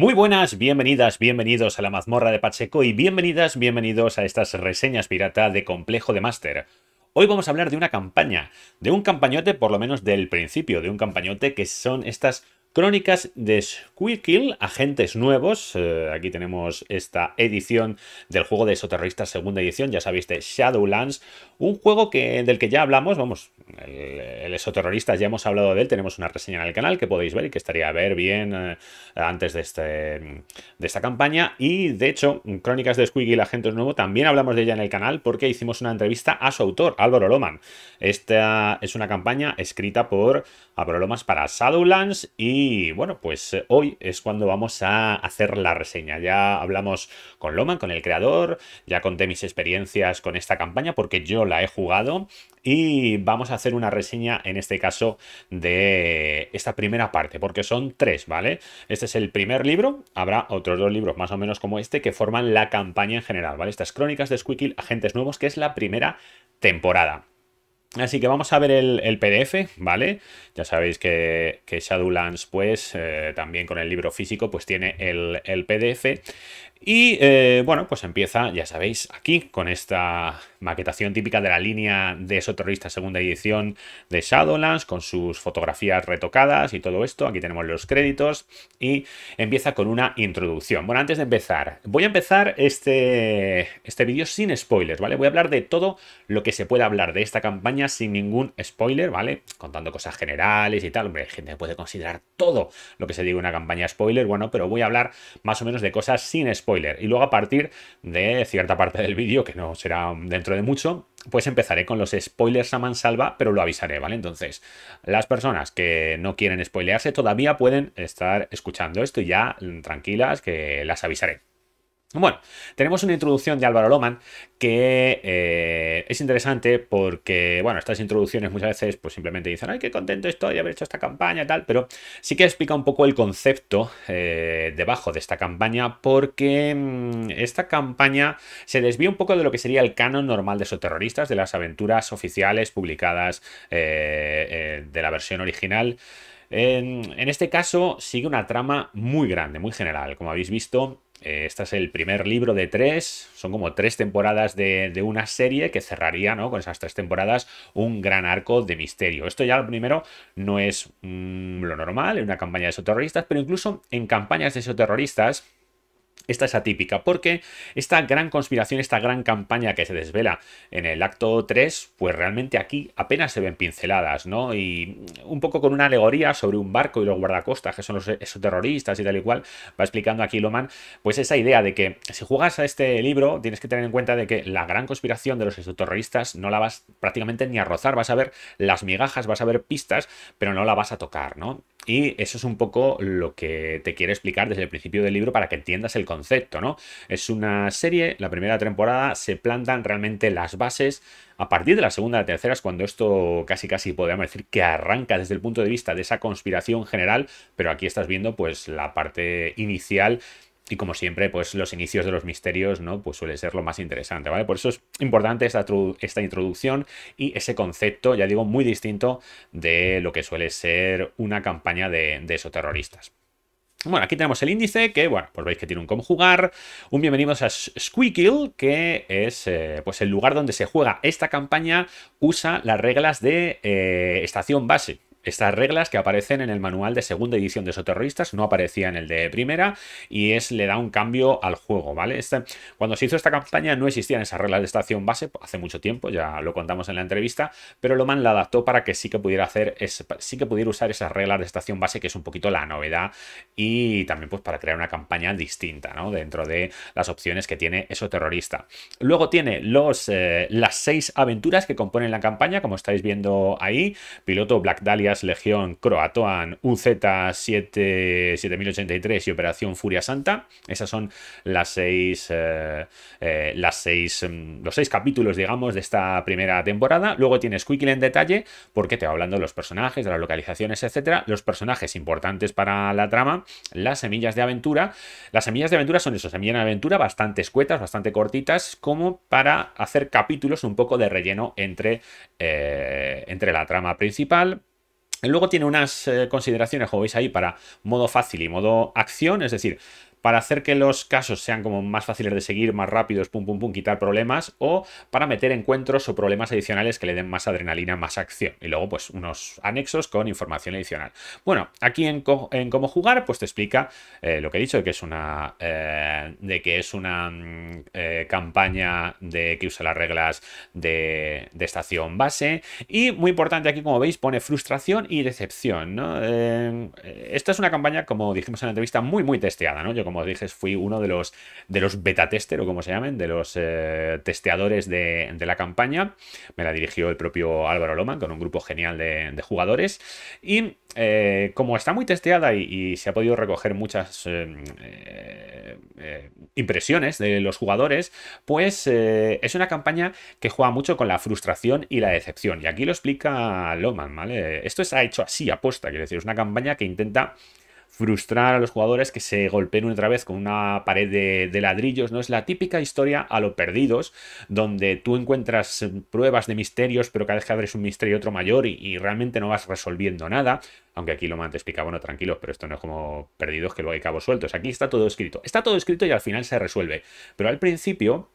Muy buenas, bienvenidas, bienvenidos a la mazmorra de Pacheco y bienvenidas, bienvenidos a estas reseñas pirata de Complejo de Máster. Hoy vamos a hablar de una campaña, de un campañote por lo menos del principio, de un campañote que son estas Crónicas de Squirkill, agentes nuevos. Eh, aquí tenemos esta edición del juego de exoterroristas, segunda edición, ya sabéis, de Shadowlands. Un juego que, del que ya hablamos, vamos, el, el ya hemos hablado de él, tenemos una reseña en el canal que podéis ver y que estaría a ver bien eh, antes de, este, de esta campaña. Y de hecho, Crónicas de Squirkill, agentes nuevos, también hablamos de ella en el canal porque hicimos una entrevista a su autor, Álvaro Loman. Esta es una campaña escrita por Álvaro Lomas para Shadowlands y y bueno, pues eh, hoy es cuando vamos a hacer la reseña. Ya hablamos con Loman, con el creador, ya conté mis experiencias con esta campaña porque yo la he jugado y vamos a hacer una reseña en este caso de esta primera parte, porque son tres, ¿vale? Este es el primer libro, habrá otros dos libros más o menos como este que forman la campaña en general, ¿vale? Estas crónicas de Squeaky Agentes Nuevos, que es la primera temporada. Así que vamos a ver el, PDF, ¿vale? Ya sabéis que, Shadowlands, pues, eh, también con el libro físico, pues tiene el PDF. Y eh, bueno, pues empieza, ya sabéis, aquí con esta maquetación típica de la línea de Soterrorista segunda edición de Shadowlands, con sus fotografías retocadas y todo esto. Aquí tenemos los créditos y empieza con una introducción. Bueno, antes de empezar, voy a empezar este, este vídeo sin spoilers, ¿vale? Voy a hablar de todo lo que se puede hablar de esta campaña sin ningún spoiler, ¿vale? Contando cosas generales y tal. Hombre, gente puede considerar todo lo que se diga una campaña spoiler, bueno, pero voy a hablar más o menos de cosas sin spoilers y luego a partir de cierta parte del vídeo, que no será dentro de mucho, pues empezaré con los spoilers a mansalva, pero lo avisaré, ¿vale? Entonces, las personas que no quieren spoilearse todavía pueden estar escuchando esto y ya tranquilas, que las avisaré. Bueno, tenemos una introducción de Álvaro Loman que eh, es interesante porque, bueno, estas introducciones muchas veces pues simplemente dicen, ay, qué contento estoy de haber hecho esta campaña, tal, pero sí que explica un poco el concepto eh, debajo de esta campaña porque mm, esta campaña se desvía un poco de lo que sería el canon normal de esos terroristas, de las aventuras oficiales publicadas eh, de la versión original. En, en este caso sigue una trama muy grande, muy general, como habéis visto eh, este es el primer libro de tres, son como tres temporadas de, una serie que cerraría, ¿no? Con esas tres temporadas un gran arco de misterio. Esto ya lo primero no es mm, lo normal en una campaña de esoterroristas, pero incluso en campañas de esoterroristas esta es atípica porque esta gran conspiración, esta gran campaña que se desvela en el acto 3, pues realmente aquí apenas se ven pinceladas, ¿no? Y un poco con una alegoría sobre un barco y los guardacostas, que son los, esos terroristas y tal y cual, va explicando aquí Loman, pues esa idea de que si juegas a este libro tienes que tener en cuenta de que la gran conspiración de los exoterroristas no la vas prácticamente ni a rozar, vas a ver las migajas, vas a ver pistas, pero no la vas a tocar, ¿no? Y eso es un poco lo que te quiero explicar desde el principio del libro para que entiendas el concepto, ¿no? Es una serie, la primera temporada se plantan realmente las bases. A partir de la segunda y la tercera es cuando esto casi casi podríamos decir que arranca desde el punto de vista de esa conspiración general, pero aquí estás viendo pues la parte inicial y como siempre, pues los inicios de los misterios, ¿no? Pues suele ser lo más interesante, ¿vale? Por eso es importante esta, introducción y ese concepto, ya digo, muy distinto de lo que suele ser una campaña de, de esos terroristas. Bueno, aquí tenemos el índice que, bueno, pues veis que tiene un cómo jugar, un bienvenidos a Squeakil, que es eh, pues el lugar donde se juega esta campaña, usa las reglas de eh, estación base. Estas reglas que aparecen en el manual de segunda edición de Soterroristas no aparecía en el de primera y es le da un cambio al juego, ¿vale? Este, cuando se hizo esta campaña no existían esas reglas de estación base hace mucho tiempo, ya lo contamos en la entrevista, pero Loman la adaptó para que sí que pudiera hacer sí que pudiera usar esas reglas de estación base que es un poquito la novedad y también pues para crear una campaña distinta, ¿no? Dentro de las opciones que tiene eso Luego tiene los eh, las seis aventuras que componen la campaña, como estáis viendo ahí, piloto Black Dahlia Legión Croatoan UZ7083 y Operación Furia Santa. Esas son las seis, eh, eh, mm, los seis capítulos, digamos, de esta primera temporada. Luego tienes Quickly en detalle, porque te va hablando de los personajes, de las localizaciones, etcétera. Los personajes importantes para la trama, las semillas de aventura. Las semillas de aventura son eso, semillas de aventura bastante escuetas, bastante cortitas, como para hacer capítulos un poco de relleno entre, eh, entre la trama principal Luego tiene unas eh, consideraciones, como veis ahí, para modo fácil y modo acción, es decir, para hacer que los casos sean como más fáciles de seguir, más rápidos, pum, pum, pum, quitar problemas, o para meter encuentros o problemas adicionales que le den más adrenalina, más acción. Y luego, pues, unos anexos con información adicional. Bueno, aquí en, cómo jugar, pues te explica eh, lo que he dicho, de que es una, eh, de que es una mm, eh, campaña de, que usa las reglas de, estación base. Y muy importante aquí, como veis, pone frustración y decepción. ¿no? esta es una campaña, como dijimos en la entrevista, muy, muy testeada. ¿no? Yo como os dije, fui uno de los, de los beta tester o como se llamen, de los eh, testeadores de, la campaña. Me la dirigió el propio Álvaro Loman con un grupo genial de, jugadores. Y eh, como está muy testeada y, se ha podido recoger muchas eh, impresiones de los jugadores, pues es una campaña que juega mucho con la frustración y la decepción. Y aquí lo explica Loman, ¿vale? Esto se ha hecho así, apuesta quiero decir, es una campaña que intenta frustrar a los jugadores que se golpeen otra vez con una pared de, ladrillos, ¿no? Es la típica historia a lo perdidos, donde tú encuentras eh, pruebas de misterios, pero cada vez que abres un misterio otro mayor y, realmente no vas resolviendo nada. Aunque aquí lo te explica, bueno, tranquilos, pero esto no es como perdidos que luego hay cabos sueltos. Aquí está todo escrito. Está todo escrito y al final se resuelve. Pero al principio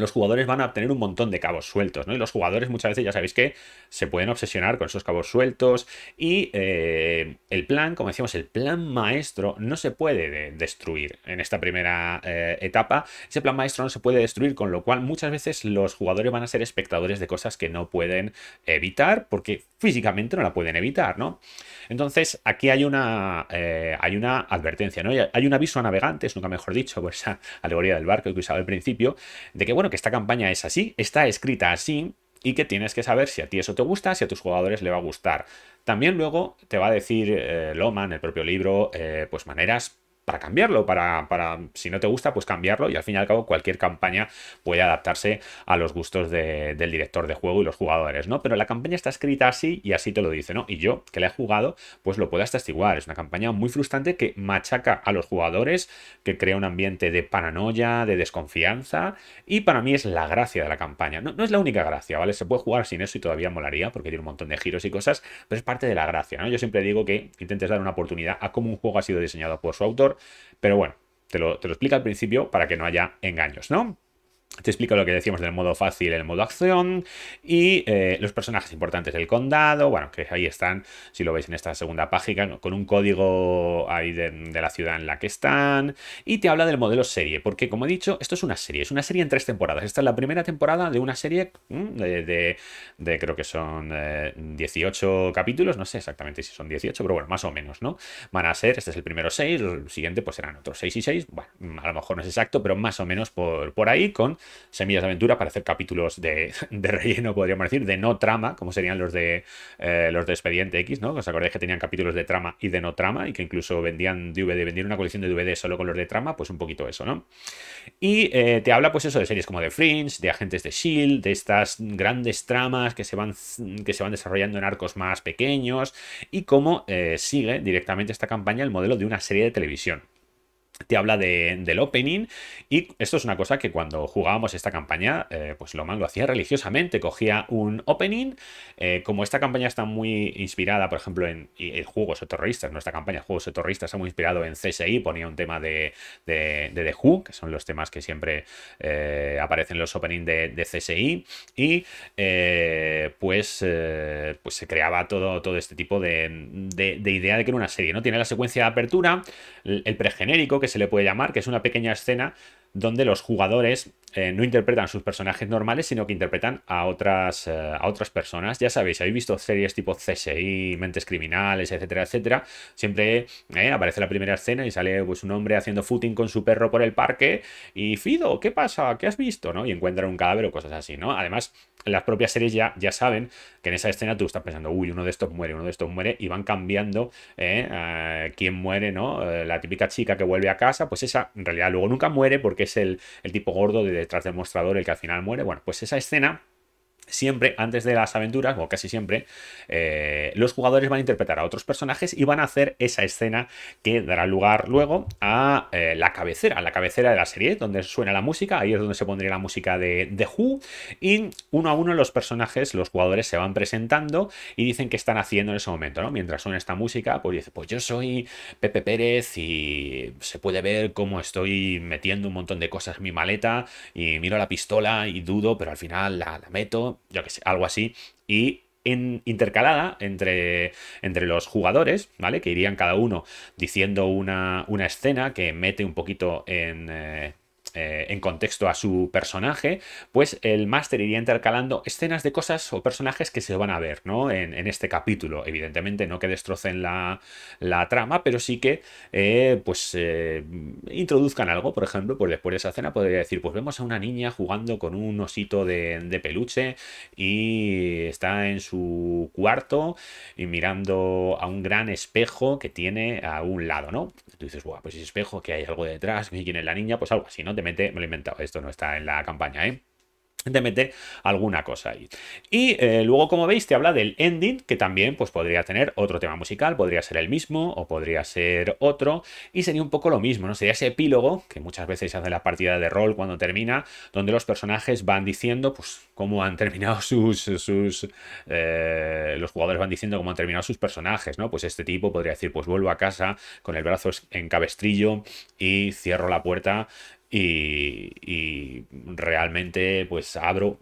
los jugadores van a obtener un montón de cabos sueltos, ¿no? Y los jugadores muchas veces ya sabéis que se pueden obsesionar con esos cabos sueltos y eh, el plan, como decíamos, el plan maestro no se puede destruir en esta primera eh, etapa. Ese plan maestro no se puede destruir, con lo cual muchas veces los jugadores van a ser espectadores de cosas que no pueden evitar porque físicamente no la pueden evitar, ¿no? Entonces aquí hay una, eh, hay una advertencia, ¿no? Hay un aviso a navegantes, nunca mejor dicho, por esa alegoría del barco que usaba al principio, de que, bueno, que esta campaña es así, está escrita así y que tienes que saber si a ti eso te gusta, si a tus jugadores le va a gustar. También luego te va a decir eh, Loma en el propio libro, eh, pues maneras para cambiarlo, para, para, si no te gusta, pues cambiarlo y al fin y al cabo cualquier campaña puede adaptarse a los gustos del director de juego y los jugadores, ¿no? Pero la campaña está escrita así y así te lo dice, ¿no? Y yo, que la he jugado, pues lo puedo atestiguar. Es una campaña muy frustrante que machaca a los jugadores, que crea un ambiente de paranoia, de desconfianza y para mí es la gracia de la campaña. No, no es la única gracia, ¿vale? Se puede jugar sin eso y todavía molaría porque tiene un montón de giros y cosas, pero es parte de la gracia, ¿no? Yo siempre digo que intentes dar una oportunidad a cómo un juego ha sido diseñado por su autor pero bueno, te lo, explico al principio para que no haya engaños, ¿no? Te explico lo que decíamos del modo fácil, el modo acción y eh, los personajes importantes del condado, bueno, que ahí están, si lo veis en esta segunda página, con un código ahí de, la ciudad en la que están. Y te habla del modelo serie, porque como he dicho, esto es una serie, es una serie en tres temporadas. Esta es la primera temporada de una serie de, de, creo que son 18 eh, capítulos, no sé exactamente si son 18, pero bueno, más o menos, ¿no? Van a ser, este es el primero 6, el siguiente pues serán otros 6 y 6, bueno, a lo mejor no es exacto, pero más o menos por, por ahí con semillas de aventura para hacer capítulos de, relleno, podríamos decir, de no trama, como serían los de eh, los de Expediente X, ¿no? ¿Os acordáis que tenían capítulos de trama y de no trama? Y que incluso vendían DVD, vendían una colección de DVD solo con los de trama, pues un poquito eso, ¿no? Y eh, te habla, pues eso, de series como The Fringe, de Agentes de Shield, de estas grandes tramas que se van, que se van desarrollando en arcos más pequeños, y cómo eh, sigue directamente esta campaña el modelo de una serie de televisión te habla del opening y esto es una cosa que cuando jugábamos esta campaña, eh, pues Loman lo hacía religiosamente, cogía un opening, eh, como esta campaña está muy inspirada, por ejemplo, en, eh, juegos o terroristas, nuestra campaña Juegos o terroristas está muy inspirado en CSI, ponía un tema de, de, The Who, que son los temas que siempre aparecen en los openings de, CSI, y pues, pues se creaba todo, todo este tipo de, idea de que era una serie, ¿no? Tiene la secuencia de apertura, el, el pregenérico, que se le puede llamar, que es una pequeña escena donde los jugadores eh, no interpretan sus personajes normales, sino que interpretan a otras, eh, a otras personas. Ya sabéis, habéis visto series tipo CSI, Mentes Criminales, etcétera, etcétera. Siempre eh, aparece la primera escena y sale pues, un hombre haciendo footing con su perro por el parque y Fido, ¿qué pasa? ¿Qué has visto? ¿no? Y encuentran un cadáver o cosas así, ¿no? Además, las propias series ya, ya saben que en esa escena tú estás pensando, uy, uno de estos muere, uno de estos muere, y van cambiando quién muere, ¿no? la típica chica que vuelve a casa, pues esa en realidad luego nunca muere porque es el, el tipo gordo de detrás del mostrador, el que al final muere. Bueno, pues esa escena Siempre, antes de las aventuras, o casi siempre, eh, los jugadores van a interpretar a otros personajes y van a hacer esa escena que dará lugar luego a eh, la cabecera, a la cabecera de la serie, donde suena la música, ahí es donde se pondría la música de, de Who, y uno a uno los personajes, los jugadores se van presentando y dicen qué están haciendo en ese momento, ¿no? Mientras suena esta música, pues dice, pues yo soy Pepe Pérez y se puede ver cómo estoy metiendo un montón de cosas en mi maleta y miro la pistola y dudo, pero al final la meto que sé, algo así, y en, intercalada entre, entre los jugadores, ¿vale? Que irían cada uno diciendo una, escena que mete un poquito en... Eh, eh, en contexto a su personaje, pues el máster iría intercalando escenas de cosas o personajes que se van a ver, ¿no? En, este capítulo. Evidentemente, no que destrocen la, trama, pero sí que, eh, pues, eh, introduzcan algo. Por ejemplo, pues después de esa escena podría decir, pues vemos a una niña jugando con un osito de, peluche y está en su cuarto y mirando a un gran espejo que tiene a un lado, ¿no? Tú dices, pues ese espejo, que hay algo detrás, que quién es la niña, pues algo así, ¿no? mete, me lo he inventado, esto no está en la campaña, ¿eh? te mete alguna cosa ahí. Y eh, luego, como veis, te habla del ending, que también pues, podría tener otro tema musical, podría ser el mismo o podría ser otro, y sería un poco lo mismo, ¿no? Sería ese epílogo que muchas veces se hace en la partida de rol cuando termina, donde los personajes van diciendo pues, cómo han terminado sus... sus eh, los jugadores van diciendo cómo han terminado sus personajes, ¿no? Pues este tipo podría decir, pues vuelvo a casa con el brazo en cabestrillo y cierro la puerta y, realmente pues abro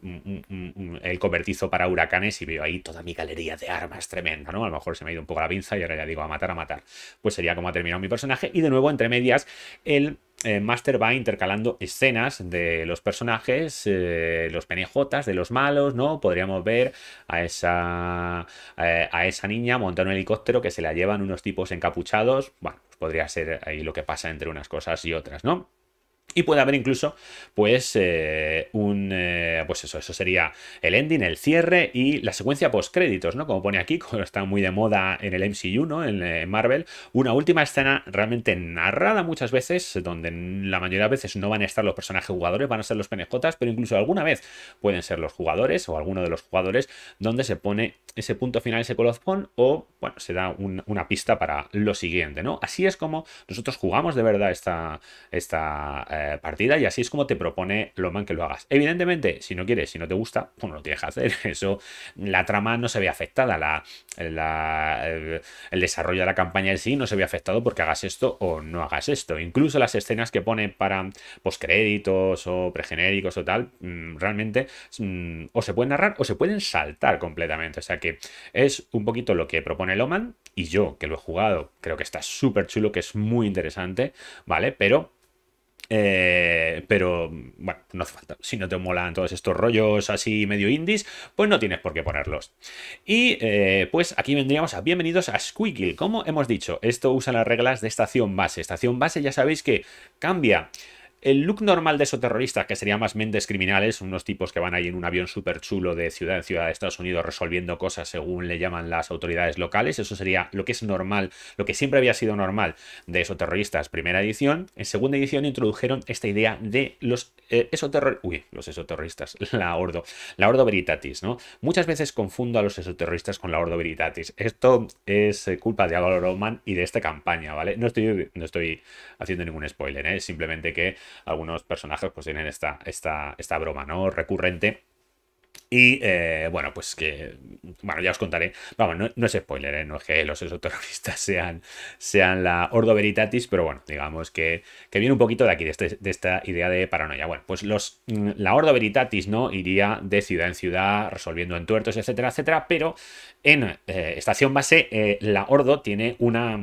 el cobertizo para huracanes y veo ahí toda mi galería de armas tremenda, ¿no? A lo mejor se me ha ido un poco la pinza y ahora ya digo a matar, a matar. Pues sería como ha terminado mi personaje y de nuevo entre medias el... Eh, Master va intercalando escenas de los personajes, eh, los penejotas, de los malos, ¿no? Podríamos ver a esa, eh, a esa niña montar un helicóptero que se la llevan unos tipos encapuchados. Bueno, podría ser ahí lo que pasa entre unas cosas y otras, ¿no? Y puede haber incluso, pues, eh, un. Eh, pues eso, eso sería el ending, el cierre y la secuencia post-créditos, ¿no? Como pone aquí, como está muy de moda en el MCU, ¿no? En, eh, Marvel, una última escena realmente narrada muchas veces, donde la mayoría de veces no van a estar los personajes jugadores, van a ser los penejotas, pero incluso alguna vez pueden ser los jugadores o alguno de los jugadores, donde se pone ese punto final, ese colofón, o, bueno, se da una pista para lo siguiente, ¿no? Así es como nosotros jugamos de verdad esta. esta eh, partida y así es como te propone Loman que lo hagas. Evidentemente, si no quieres, si no te gusta, pues no lo tienes que hacer. Eso, la trama no se ve afectada, la, el, desarrollo de la campaña en sí no se ve afectado porque hagas esto o no hagas esto. Incluso las escenas que pone para poscréditos o pregenéricos o tal, mm, realmente mm, o se pueden narrar o se pueden saltar completamente. O sea que es un poquito lo que propone Loman y yo que lo he jugado, creo que está súper chulo, que es muy interesante, ¿vale? Pero eh, pero, bueno, no hace falta. Si no te molan todos estos rollos así medio indies, pues no tienes por qué ponerlos. Y eh, pues aquí vendríamos a bienvenidos a Squiggle. Como hemos dicho, esto usa las reglas de estación base. Estación base ya sabéis que cambia el look normal de esos terroristas, que serían más mentes criminales, unos tipos que van ahí en un avión súper chulo de ciudad en ciudad de Estados Unidos resolviendo cosas según le llaman las autoridades locales, eso sería lo que es normal, lo que siempre había sido normal de esos terroristas, primera edición. En segunda edición introdujeron esta idea de los eh, Uy, los esoterroristas, la ordo, la ordo veritatis, ¿no? Muchas veces confundo a los esoterroristas con la ordo veritatis. Esto es eh, culpa de Álvaro Roman y de esta campaña, ¿vale? No estoy, no estoy haciendo ningún spoiler, ¿eh? simplemente que algunos personajes pues tienen esta, esta, esta broma, ¿no? Recurrente. Y eh, bueno, pues que. Bueno, ya os contaré. Vamos, no, es spoiler, ¿eh? no es que los exoterroristas sean, sean la Ordo Veritatis, pero bueno, digamos que, viene un poquito de aquí, este, de, esta idea de paranoia. Bueno, pues los, mm, la Ordo Veritatis, ¿no? Iría de ciudad en ciudad, resolviendo entuertos, etcétera, etcétera, pero en eh, estación base, eh, la Ordo tiene una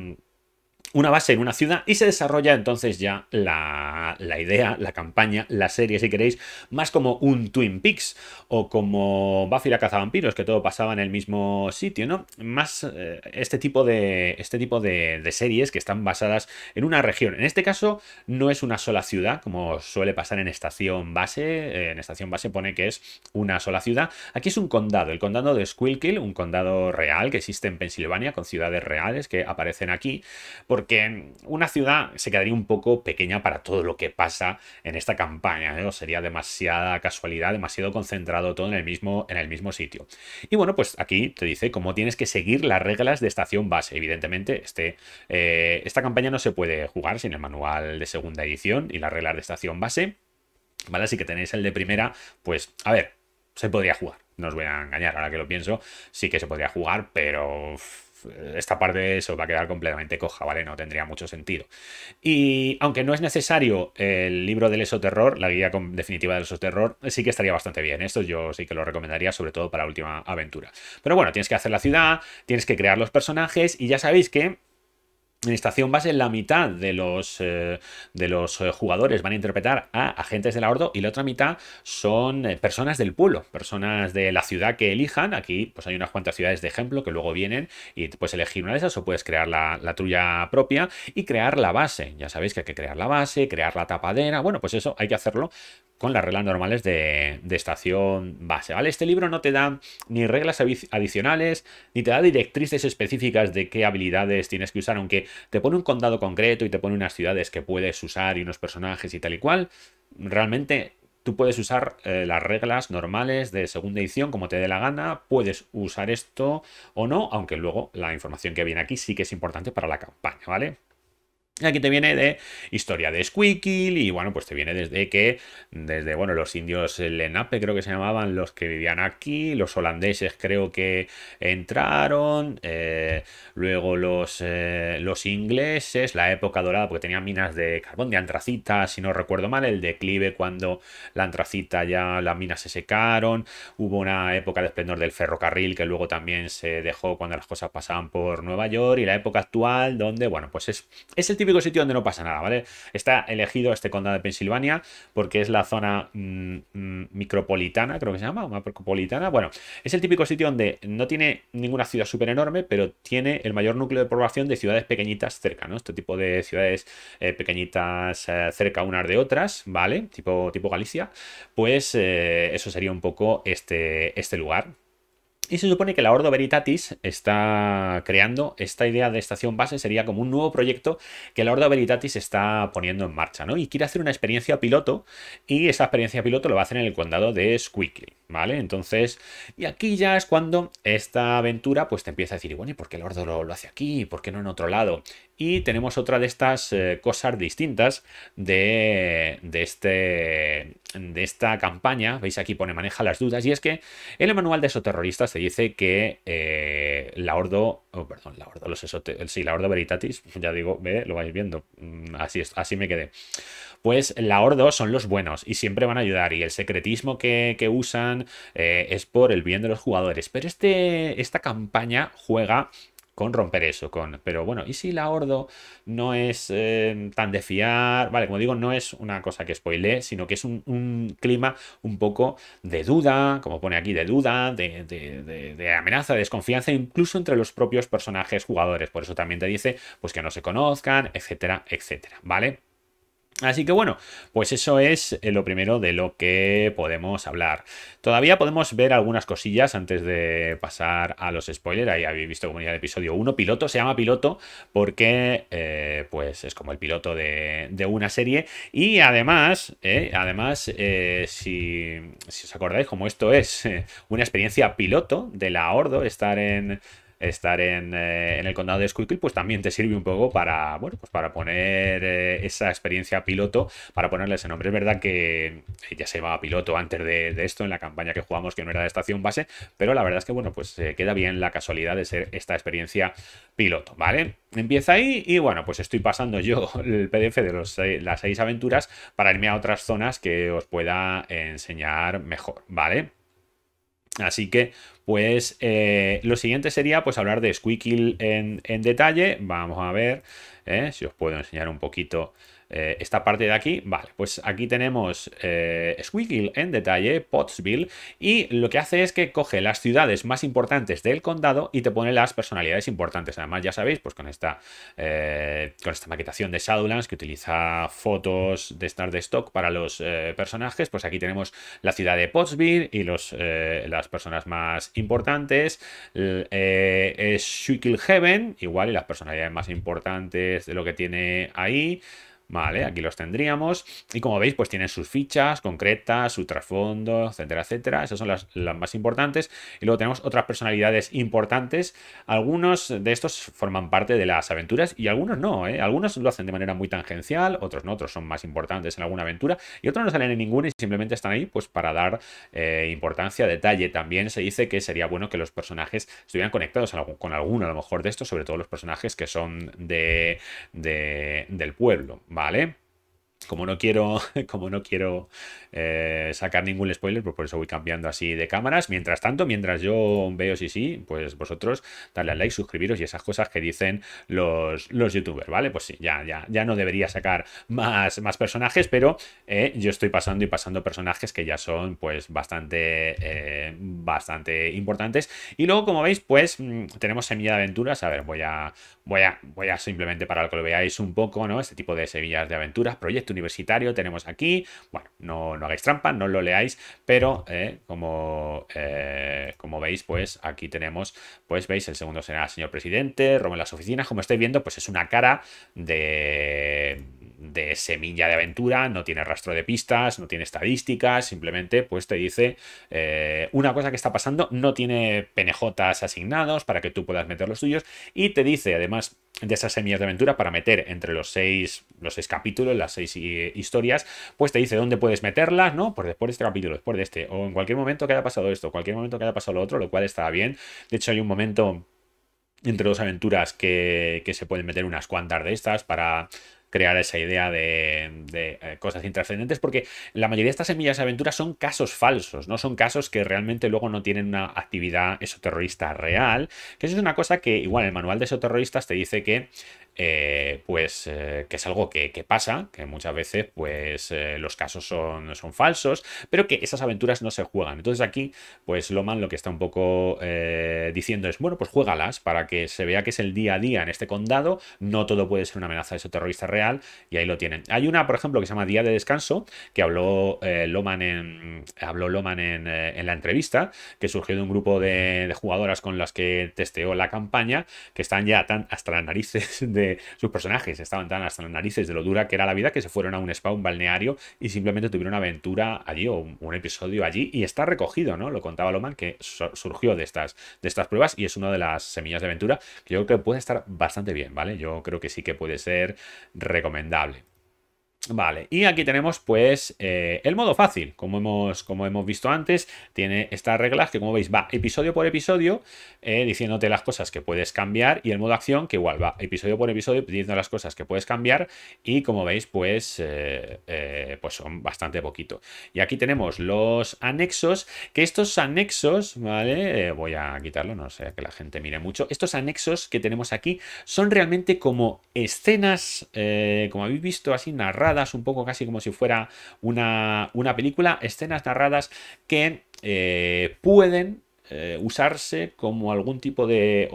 una base en una ciudad y se desarrolla entonces ya la, idea, la campaña, la serie, si queréis, más como un Twin Peaks o como Buffy la cazavampiros, que todo pasaba en el mismo sitio, ¿no? Más eh, este tipo, de, este tipo de, series que están basadas en una región. En este caso no es una sola ciudad, como suele pasar en Estación Base. Eh, en Estación Base pone que es una sola ciudad. Aquí es un condado, el condado de Squilkill, un condado real que existe en Pensilvania con ciudades reales que aparecen aquí. Por porque una ciudad se quedaría un poco pequeña para todo lo que pasa en esta campaña, ¿eh? sería demasiada casualidad, demasiado concentrado todo en el, mismo, en el mismo sitio. Y bueno, pues aquí te dice cómo tienes que seguir las reglas de estación base. Evidentemente, este, eh, esta campaña no se puede jugar sin el manual de segunda edición y las reglas de estación base. ¿Vale? Así que tenéis el de primera, pues a ver, se podría jugar. No os voy a engañar ahora que lo pienso, sí que se podría jugar, pero esta parte de eso va a quedar completamente coja, ¿vale? No tendría mucho sentido. Y aunque no es necesario el libro del esoterror, la guía definitiva del esoterror, sí que estaría bastante bien. Esto yo sí que lo recomendaría, sobre todo para la última aventura. Pero bueno, tienes que hacer la ciudad, tienes que crear los personajes y ya sabéis que en estación base la mitad de los, eh, de los eh, jugadores van a interpretar a agentes de la ordo y la otra mitad son eh, personas del pueblo, personas de la ciudad que elijan. Aquí pues hay unas cuantas ciudades de ejemplo que luego vienen y puedes elegir una de esas o puedes crear la, la tuya propia y crear la base. Ya sabéis que hay que crear la base, crear la tapadera. Bueno, pues eso hay que hacerlo con las reglas normales de, estación base, ¿vale? Este libro no te da ni reglas adicionales, ni te da directrices específicas de qué habilidades tienes que usar, aunque te pone un condado concreto y te pone unas ciudades que puedes usar y unos personajes y tal y cual, realmente tú puedes usar eh, las reglas normales de segunda edición como te dé la gana, puedes usar esto o no, aunque luego la información que viene aquí sí que es importante para la campaña, ¿vale? aquí te viene de historia de Squeakil y bueno, pues te viene desde que, desde bueno, los indios Lenape creo que se llamaban los que vivían aquí, los holandeses creo que entraron, eh, luego los, eh, los ingleses, la época dorada porque tenían minas de carbón, de antracita, si no recuerdo mal, el declive cuando la antracita ya las minas se secaron, hubo una época de esplendor del ferrocarril que luego también se dejó cuando las cosas pasaban por Nueva York y la época actual donde, bueno, pues es, es el tipo sitio donde no pasa nada, ¿vale? Está elegido este condado de Pensilvania porque es la zona mm, mm, micropolitana, creo que se llama, micropolitana. Bueno, es el típico sitio donde no tiene ninguna ciudad súper enorme, pero tiene el mayor núcleo de población de ciudades pequeñitas cerca, ¿no? Este tipo de ciudades eh, pequeñitas eh, cerca unas de otras, ¿vale? Tipo, tipo Galicia. Pues eh, eso sería un poco este, este lugar. Y se supone que la Ordo Veritatis está creando esta idea de estación base, sería como un nuevo proyecto que la Ordo Veritatis está poniendo en marcha, ¿no? Y quiere hacer una experiencia piloto y esa experiencia piloto lo va a hacer en el condado de squeakley ¿Vale? Entonces, y aquí ya es cuando esta aventura pues te empieza a decir, bueno, ¿y por qué el ordo lo, hace aquí? ¿Por qué no en otro lado? Y tenemos otra de estas eh, cosas distintas de, este, de esta campaña. Veis aquí pone maneja las dudas. Y es que en el manual de terroristas se dice que eh, la ordo, oh, perdón, la los eso sí, la veritatis, ya digo, ve lo vais viendo, mm, así, así me quedé pues la Ordo son los buenos y siempre van a ayudar. Y el secretismo que, usan eh, es por el bien de los jugadores. Pero este, esta campaña juega con romper eso, con... Pero bueno, ¿y si la Ordo no es eh, tan de fiar? Vale, como digo, no es una cosa que spoile, sino que es un, clima un poco de duda, como pone aquí, de duda, de, amenaza, de desconfianza, incluso entre los propios personajes jugadores. Por eso también te dice, pues que no se conozcan, etcétera, etcétera, ¿vale? Así que bueno, pues eso es eh, lo primero de lo que podemos hablar. Todavía podemos ver algunas cosillas antes de pasar a los spoilers. Ahí habéis visto como ya el episodio 1, piloto, se llama piloto porque eh, pues es como el piloto de, una serie. Y además, eh, además si, si, os acordáis, como esto es una experiencia piloto de la Ordo, estar en estar eh, en, el condado de Schuylkill, pues también te sirve un poco para, bueno, pues para poner eh, esa experiencia piloto, para ponerle ese nombre. Es verdad que ya se llamaba piloto antes de, esto, en la campaña que jugamos, que no era de estación base, pero la verdad es que, bueno, pues eh, queda bien la casualidad de ser esta experiencia piloto, ¿vale? Empieza ahí y, bueno, pues estoy pasando yo el PDF de los, las seis aventuras para irme a otras zonas que os pueda enseñar mejor, ¿vale? Así que, pues, eh, lo siguiente sería, pues, hablar de Squeakil en, detalle. Vamos a ver, eh, si os puedo enseñar un poquito eh, esta parte de aquí. Vale, pues aquí tenemos eh, Squiggle en detalle, Pottsville, y lo que hace es que coge las ciudades más importantes del condado y te pone las personalidades importantes. Además, ya sabéis, pues con esta, eh, con esta maquetación de Shadowlands que utiliza fotos de estar de stock para los eh, personajes, pues aquí tenemos la ciudad de Pottsville y los, las personas más importantes. es Squiggle Heaven, igual, y las personalidades más importantes de lo que tiene ahí. Vale, aquí los tendríamos. Y como veis, pues tienen sus fichas concretas, su trasfondo, etcétera, etcétera. Esas son las, más importantes. Y luego tenemos otras personalidades importantes. Algunos de estos forman parte de las aventuras y algunos no. ¿eh? Algunos lo hacen de manera muy tangencial, otros no, otros son más importantes en alguna aventura. Y otros no salen en ninguna y simplemente están ahí pues para dar eh, importancia, detalle. También se dice que sería bueno que los personajes estuvieran conectados con alguno a lo mejor de estos, sobre todo los personajes que son de del pueblo. ¿vale? Como no quiero, como no quiero eh, sacar ningún spoiler, pues por eso voy cambiando así de cámaras. Mientras tanto, mientras yo veo si sí, pues vosotros darle al like, suscribiros y esas cosas que dicen los, youtubers, ¿vale? Pues sí, ya, ya, no debería sacar más, más personajes, pero eh, yo estoy pasando y pasando personajes que ya son pues bastante, eh, bastante importantes. Y luego, como veis, pues mm, tenemos Semilla de Aventuras. A ver, voy a, Voy a, simplemente para que lo veáis un poco, ¿no? Este tipo de semillas de aventuras, proyecto universitario tenemos aquí. Bueno, no, no hagáis trampa, no lo leáis, pero eh, como, eh, como veis, pues aquí tenemos, pues veis, el segundo será señor presidente, Roma en las oficinas. Como estáis viendo, pues es una cara de de semilla de aventura, no tiene rastro de pistas, no tiene estadísticas, simplemente pues te dice eh, una cosa que está pasando, no tiene penejotas asignados para que tú puedas meter los tuyos y te dice además de esas semillas de aventura para meter entre los seis, los seis capítulos, las seis eh, historias, pues te dice dónde puedes meterlas, ¿no? Por después de este capítulo, después de este, o en cualquier momento que haya pasado esto, cualquier momento que haya pasado lo otro, lo cual está bien. De hecho, hay un momento entre dos aventuras que, que, se pueden meter unas cuantas de estas para crear esa idea de, eh, cosas intrascendentes, porque la mayoría de estas semillas de aventura son casos falsos, no son casos que realmente luego no tienen una actividad exoterrorista real, que eso es una cosa que igual el manual de exoterroristas te dice que eh, pues eh, que es algo que, pasa, que muchas veces pues eh, los casos son, falsos, pero que esas aventuras no se juegan. Entonces aquí pues Loman lo que está un poco diciendo es, bueno, pues juégalas para que se vea que es el día a día en este condado, no todo puede ser una amenaza de terrorista real y ahí lo tienen. Hay una, por ejemplo, que se llama Día de Descanso, que habló Loman, en, habló Loman en, la entrevista, que surgió de un grupo de, de, jugadoras con las que testeó la campaña, que están ya tan hasta las narices de sus personajes estaban tan hasta las narices de lo dura que era la vida que se fueron a un spa, un balneario y simplemente tuvieron una aventura allí o un, episodio allí y está recogido, ¿no? Lo contaba Loman que surgió de estas, de estas pruebas y es una de las semillas de aventura que yo creo que puede estar bastante bien, ¿vale? Yo creo que sí que puede ser recomendable. Vale, y aquí tenemos pues eh, el modo fácil, como hemos, como hemos visto antes, tiene estas reglas que como veis va episodio por episodio eh, diciéndote las cosas que puedes cambiar y el modo acción que igual va episodio por episodio diciendo las cosas que puedes cambiar y como veis pues, eh, pues son bastante poquito. Y aquí tenemos los anexos, que estos anexos, ¿vale? voy a quitarlo, no sé que la gente mire mucho, estos anexos que tenemos aquí son realmente como escenas, como habéis visto así narradas, un poco casi como si fuera una, película, escenas narradas que eh, pueden eh, usarse como algún tipo de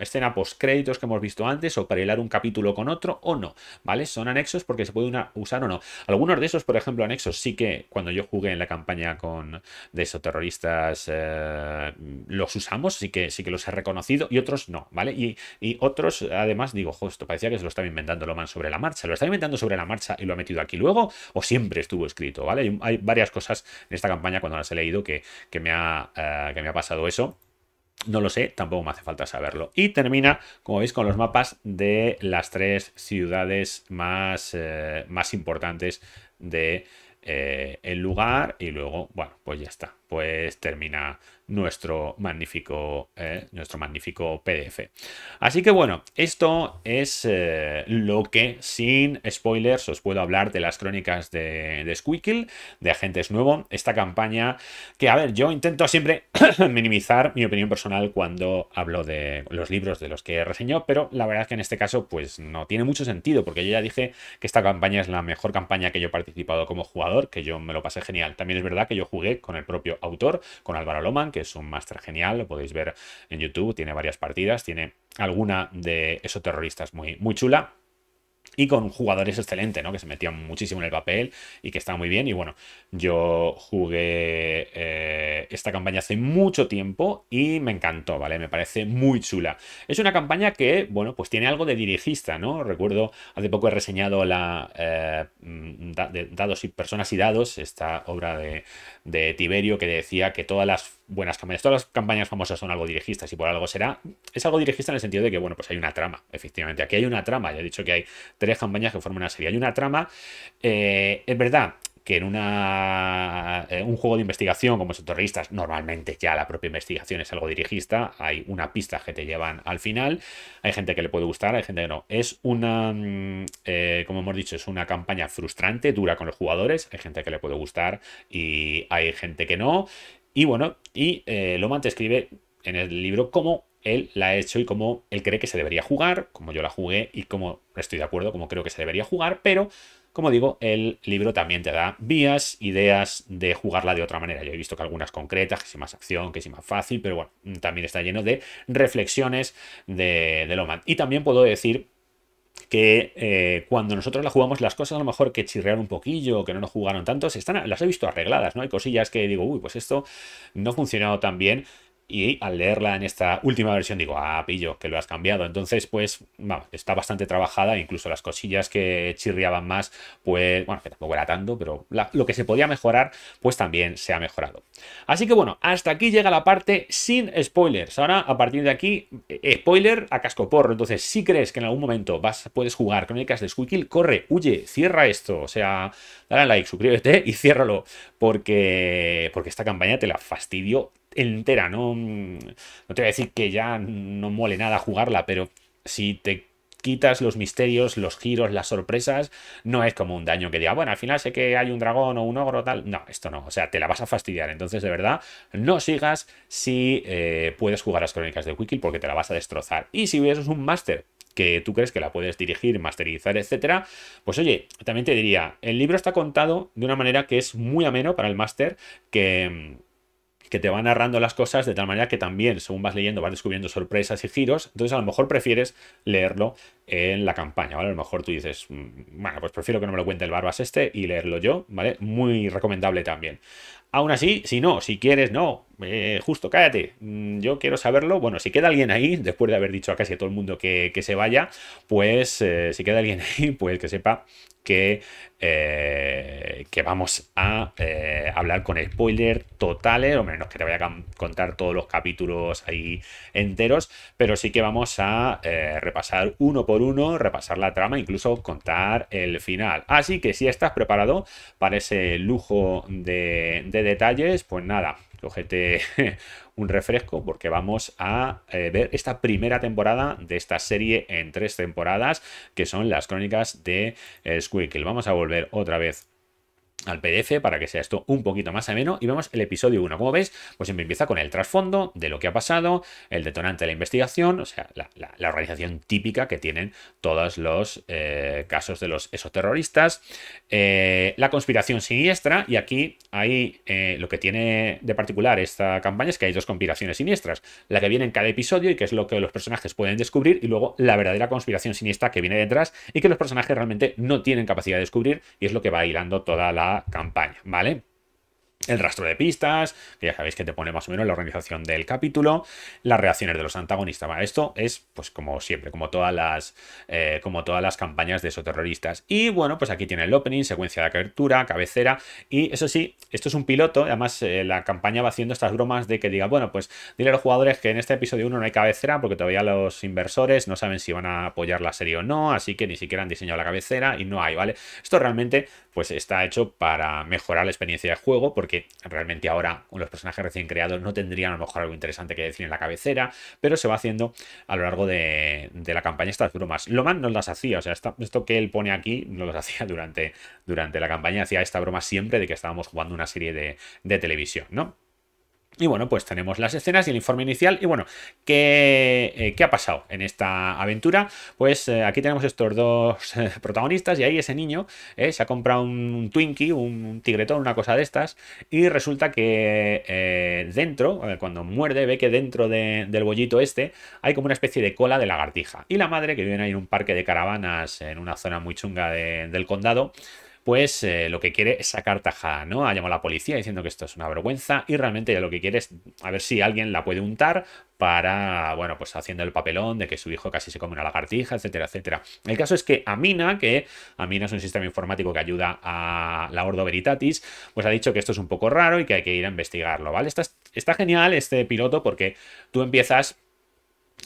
escena post créditos que hemos visto antes o para hilar un capítulo con otro o no, ¿vale? Son anexos porque se puede usar o no. Algunos de esos, por ejemplo, anexos sí que cuando yo jugué en la campaña con de esos terroristas eh, los usamos, sí que sí que los he reconocido y otros no, ¿vale? Y, otros además digo, justo, parecía que se lo estaba inventando lo man sobre la marcha, lo estaba inventando sobre la marcha y lo ha metido aquí luego o siempre estuvo escrito, ¿vale? Hay, varias cosas en esta campaña cuando las he leído que, que me ha, eh, que me ha pasado eso. No lo sé, tampoco me hace falta saberlo. Y termina, como veis, con los mapas de las tres ciudades más, eh, más importantes de eh, el lugar. Y luego, bueno, pues ya está pues termina nuestro magnífico, eh, nuestro magnífico PDF. Así que bueno, esto es eh, lo que sin spoilers os puedo hablar de las crónicas de, de de Agentes Nuevo, esta campaña que, a ver, yo intento siempre minimizar mi opinión personal cuando hablo de los libros de los que reseño, pero la verdad es que en este caso pues no tiene mucho sentido, porque yo ya dije que esta campaña es la mejor campaña que yo he participado como jugador, que yo me lo pasé genial. También es verdad que yo jugué con el propio autor, con Álvaro Loman, que es un máster genial, lo podéis ver en YouTube, tiene varias partidas, tiene alguna de esos terroristas muy, muy chula y con jugadores excelentes, ¿no? Que se metían muchísimo en el papel y que estaba muy bien. Y bueno, yo jugué eh, esta campaña hace mucho tiempo y me encantó, ¿vale? Me parece muy chula. Es una campaña que, bueno, pues tiene algo de dirigista, ¿no? Recuerdo, hace poco he reseñado la eh, mm, de, Dados y Personas y Dados, esta obra de, de Tiberio que decía que todas las buenas campañas. Todas las campañas famosas son algo dirigistas y por algo será. Es algo dirigista en el sentido de que, bueno, pues hay una trama, efectivamente. Aquí hay una trama. Ya he dicho que hay tres campañas que forman una serie. Hay una trama. Eh, es verdad que en una, eh, un juego de investigación como son terroristas, normalmente ya la propia investigación es algo dirigista, hay una pista que te llevan al final, hay gente que le puede gustar, hay gente que no. Es una, mm, eh, como hemos dicho, es una campaña frustrante, dura con los jugadores, hay gente que le puede gustar y hay gente que no. Y bueno, y eh, Loman te escribe en el libro cómo él la ha hecho y cómo él cree que se debería jugar, como yo la jugué y cómo estoy de acuerdo, cómo creo que se debería jugar, pero como digo, el libro también te da vías, ideas de jugarla de otra manera. Yo he visto que algunas concretas, que es más acción, que es más fácil, pero bueno, también está lleno de reflexiones de, de Loman. Y también puedo decir que eh, cuando nosotros la jugamos, las cosas a lo mejor que chirrearon un poquillo, que no nos jugaron tanto, se están, las he visto arregladas, ¿no? Hay cosillas que digo, uy, pues esto no ha funcionado tan bien, y al leerla en esta última versión digo, ah, pillo, que lo has cambiado. Entonces, pues, está bastante trabajada. Incluso las cosillas que chirriaban más, pues, bueno, que tampoco era tanto, pero lo que se podía mejorar, pues también se ha mejorado. Así que bueno, hasta aquí llega la parte sin spoilers. Ahora, a partir de aquí, eh, spoiler a casco porro. Entonces, si crees que en algún momento vas, puedes jugar Crónicas de kill corre, huye, cierra esto. O sea, dale like, suscríbete y ciérralo. Porque, porque esta campaña te la fastidio entera, no, mm, no te voy a decir que ya no mole nada jugarla, pero si te quitas los misterios, los giros, las sorpresas, no es como un daño que diga, bueno, al final sé que hay un dragón o un ogro tal. No, esto no, o sea, te la vas a fastidiar. Entonces, de verdad, no sigas si eh, puedes jugar las crónicas de Wiki porque te la vas a destrozar. Y si hubieses un máster que tú crees que la puedes dirigir, masterizar, etcétera, pues oye, también te diría, el libro está contado de una manera que es muy ameno para el máster que mm, que te va narrando las cosas de tal manera que también, según vas leyendo, vas descubriendo sorpresas y giros. Entonces, a lo mejor prefieres leerlo en la campaña, ¿vale? A lo mejor tú dices, mm, bueno, pues prefiero que no me lo cuente el Barbas este y leerlo yo, ¿vale? Muy recomendable también. Aún así, si no, si quieres, no, eh, justo cállate, mm, yo quiero saberlo. Bueno, si queda alguien ahí, después de haber dicho a casi todo el mundo que, se vaya, pues eh, si queda alguien ahí, pues que sepa que, eh, que vamos a eh, hablar con spoiler totales, o menos que te vaya a contar todos los capítulos ahí enteros, pero sí que vamos a eh, repasar uno por uno, repasar la trama, incluso contar el final. Así que si estás preparado para ese lujo de, detalles, pues nada, cógete un refresco porque vamos a eh, ver esta primera temporada de esta serie en tres temporadas que son las crónicas de eh, Vamos a volver otra vez al PDF para que sea esto un poquito más ameno y vemos el episodio 1. Como veis, pues siempre empieza con el trasfondo de lo que ha pasado, el detonante de la investigación, o sea, la, organización típica que tienen todos los eh, casos de los, esos terroristas, eh, la conspiración siniestra y aquí hay eh, lo que tiene de particular esta campaña es que hay dos conspiraciones siniestras, la que viene en cada episodio y que es lo que los personajes pueden descubrir y luego la verdadera conspiración siniestra que viene detrás y que los personajes realmente no tienen capacidad de descubrir y es lo que va hilando toda la campaña, ¿vale? el rastro de pistas, que ya sabéis que te pone más o menos la organización del capítulo, las reacciones de los antagonistas. Bueno, esto es, pues como siempre, como todas las, eh, como todas las campañas de esos terroristas. Y bueno, pues aquí tiene el opening, secuencia de apertura, cabecera, y eso sí, esto es un piloto, además eh, la campaña va haciendo estas bromas de que diga, bueno, pues dile a los jugadores que en este episodio 1 no hay cabecera porque todavía los inversores no saben si van a apoyar la serie o no, así que ni siquiera han diseñado la cabecera y no hay, ¿vale? Esto realmente pues está hecho para mejorar la experiencia de juego porque realmente ahora los personajes recién creados no tendrían a lo mejor algo interesante que decir en la cabecera, pero se va haciendo a lo largo de, la campaña estas bromas. más no las hacía, o sea, esto que él pone aquí no las hacía durante, durante la campaña, hacía esta broma siempre de que estábamos jugando una serie de televisión, ¿no? Y bueno, pues tenemos las escenas y el informe inicial. Y bueno, ¿qué, eh, ¿qué ha pasado en esta aventura? Pues eh, aquí tenemos estos dos eh, protagonistas y ahí ese niño se ha comprado un, Twinkie, un, tigretón, una cosa de estas. Y resulta que dentro, cuando muerde, ve que dentro del bollito este hay como una especie de cola de lagartija. Y la madre, que vive ahí en un parque de caravanas en una zona muy chunga del condado, pues eh, lo que quiere es sacar tajada, ¿no? Ha llamado a la policía diciendo que esto es una vergüenza y realmente ya lo que quiere es a ver si alguien la puede untar para, bueno, pues haciendo el papelón de que su hijo casi se come una lagartija, etcétera, etcétera. El caso es que Amina, que Amina es un sistema informático que ayuda a la Ordo Veritatis, pues ha dicho que esto es un poco raro y que hay que ir a investigarlo, ¿vale? Está, está genial este piloto porque tú empiezas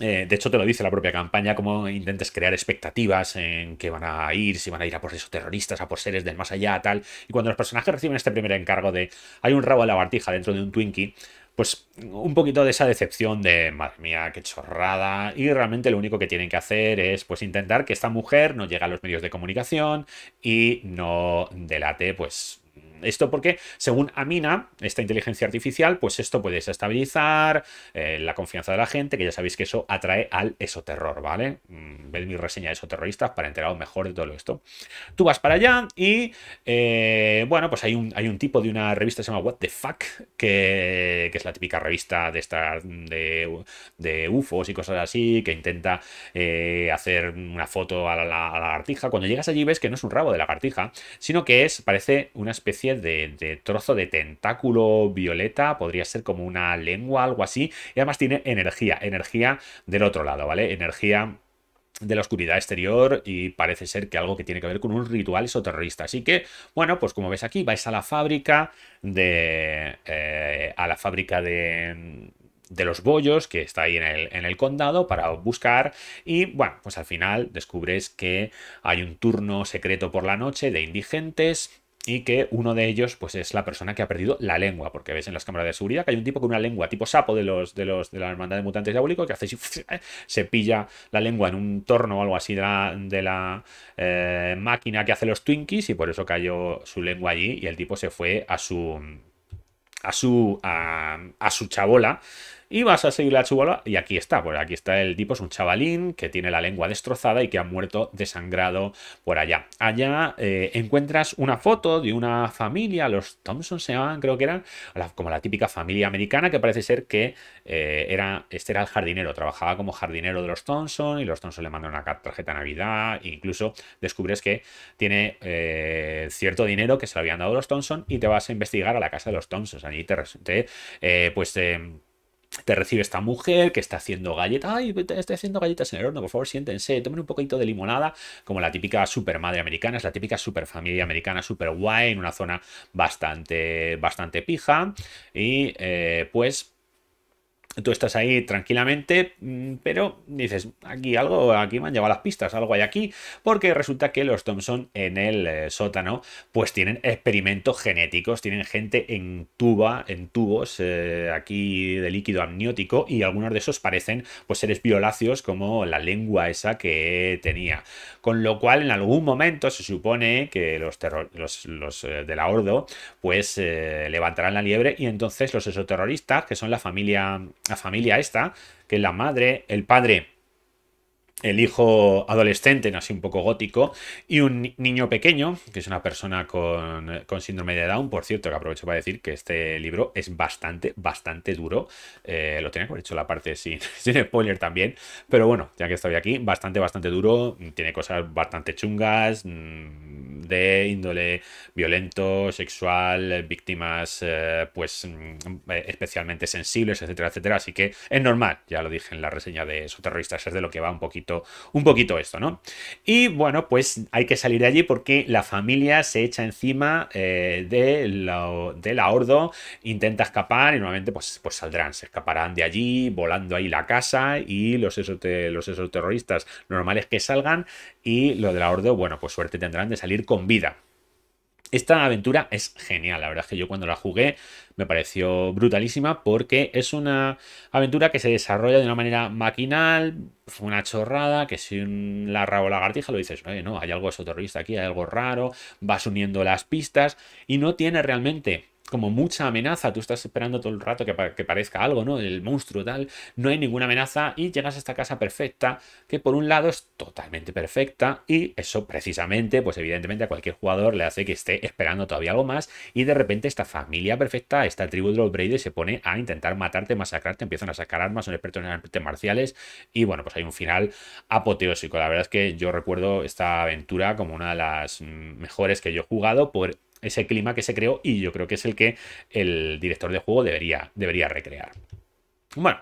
eh, de hecho, te lo dice la propia campaña, cómo intentes crear expectativas en que van a ir, si van a ir a por esos terroristas, a por seres del más allá, tal. Y cuando los personajes reciben este primer encargo de hay un rabo la lagartija dentro de un Twinkie, pues un poquito de esa decepción de, madre mía, qué chorrada. Y realmente lo único que tienen que hacer es pues intentar que esta mujer no llegue a los medios de comunicación y no delate pues esto porque, según Amina, esta inteligencia artificial, pues esto puede desestabilizar eh, la confianza de la gente, que ya sabéis que eso atrae al esoterror, ¿vale? Mm, ved mi reseña de esoterroristas para enteraros mejor de todo esto. Tú vas para allá y, eh, bueno, pues hay un, hay un tipo de una revista que se llama What the Fuck, que, es la típica revista de, esta, de, UFOs y cosas así, que intenta eh, hacer una foto a la, a Cuando llegas allí ves que no es un rabo de la lagartija, sino que es, parece una especie de, trozo de tentáculo violeta, podría ser como una lengua, algo así, y además tiene energía, energía del otro lado, ¿vale? Energía de la oscuridad exterior y parece ser que algo que tiene que ver con un ritual terrorista. Así que, bueno, pues como ves aquí, vais a la fábrica de... Eh, a la fábrica de de los bollos que está ahí en el, en el, condado para buscar y bueno, pues al final descubres que hay un turno secreto por la noche de indigentes y que uno de ellos pues es la persona que ha perdido la lengua, porque ves en las cámaras de seguridad que hay un tipo con una lengua tipo sapo de los de los de la hermandad de mutantes diabólicos que hace se pilla la lengua en un torno o algo así de la, eh, máquina que hace los Twinkies y por eso cayó su lengua allí y el tipo se fue a su a su a, a su chabola y vas a seguir la chubola y aquí está, pues aquí está el tipo, es un chavalín que tiene la lengua destrozada y que ha muerto desangrado por allá. Allá eh, encuentras una foto de una familia, los Thompson se llamaban, creo que eran, como la típica familia americana que parece ser que eh, era, este era el jardinero, trabajaba como jardinero de los Thompson y los Thompson le mandan una tarjeta de Navidad, e incluso descubres que tiene eh, cierto dinero que se le habían dado los Thompson y te vas a investigar a la casa de los Thompson, allí te, te pues em, te recibe esta mujer que está haciendo galletas. Ay, estoy haciendo galletas en el horno, por favor, siéntense, tomen un poquito de limonada, como la típica super madre americana, es la típica super familia americana, super guay, en una zona bastante, bastante pija. Y eh, pues tú estás ahí tranquilamente, mm, pero dices, aquí algo, aquí me han llevado las pistas, algo hay aquí, porque resulta que los Thompson en el eh, sótano pues tienen experimentos genéticos, tienen gente en tuba, en tubos eh, aquí de líquido amniótico y algunos de esos parecen pues seres violáceos como la lengua esa que tenía. Con lo cual en algún momento se supone que los, los, los eh, de la Ordo pues levantarán la liebre y entonces los exoterroristas, que son la familia la familia esta, que la madre, el padre el hijo adolescente, así un poco gótico, y un niño pequeño, que es una persona con, síndrome de Down, por cierto, que aprovecho para decir que este libro es bastante, bastante duro. Eh, lo tenía haber hecho la parte sin, spoiler también, pero bueno, ya que estoy aquí, bastante, bastante duro, tiene cosas bastante chungas, mm, de índole violento, sexual, víctimas eh, pues mm, eh, especialmente sensibles, etcétera, etcétera, así que es normal, ya lo dije en la reseña de terroristas, es de lo que va un poquito un poquito esto, ¿no? Y bueno, pues hay que salir de allí porque la familia se echa encima eh, de la, ordo, intenta escapar y nuevamente pues, pues, saldrán, se escaparán de allí, volando ahí la casa y los, exoterroristas los esos terroristas normales que salgan y lo de la ordo, bueno, pues suerte tendrán de salir con vida. Esta aventura es genial, la verdad es que yo cuando la jugué me pareció brutalísima porque es una aventura que se desarrolla de una manera maquinal, una chorrada, que si la larra o lagartija lo dices, no, hay algo soterrorista aquí, hay algo raro, vas uniendo las pistas y no tiene realmente como mucha amenaza, tú estás esperando todo el rato que, que parezca algo, ¿no? El monstruo tal, no hay ninguna amenaza y llegas a esta casa perfecta, que por un lado es totalmente perfecta y eso precisamente, pues evidentemente a cualquier jugador le hace que esté esperando todavía algo más y de repente esta familia perfecta, esta tribu de los Brady se pone a intentar matarte, masacrarte, empiezan a sacar armas, son expertos en artes marciales y bueno, pues hay un final apoteósico. La verdad es que yo recuerdo esta aventura como una de las mm, mejores que yo he jugado por ese clima que se creó y yo creo que es el que el director de juego debería, debería recrear. Bueno,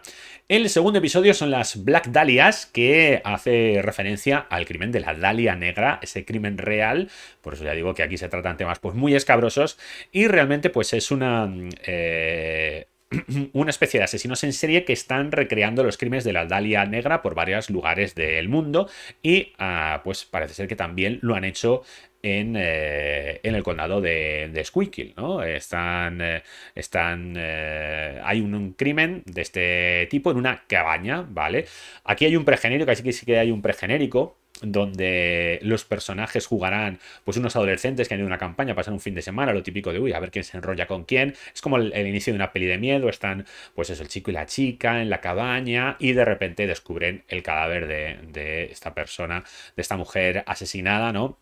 el segundo episodio son las Black dalias que hace referencia al crimen de la Dalia Negra, ese crimen real. Por eso ya digo que aquí se tratan temas pues, muy escabrosos. Y realmente, pues es una. Eh, una especie de asesinos en serie que están recreando los crímenes de la Dalia Negra por varios lugares del mundo y ah, pues parece ser que también lo han hecho eh, en, el condado de, de ¿no? Están, eh, están, eh, hay un, crimen de este tipo en una cabaña, ¿vale? Aquí hay un pregenérico, así que sí que hay un pregenérico donde los personajes jugarán pues unos adolescentes que han ido a una campaña, pasan un fin de semana, lo típico de uy, a ver quién se enrolla con quién, es como el, inicio de una peli de miedo, están pues eso, el chico y la chica en la cabaña y de repente descubren el cadáver de esta persona, de esta mujer asesinada, ¿no?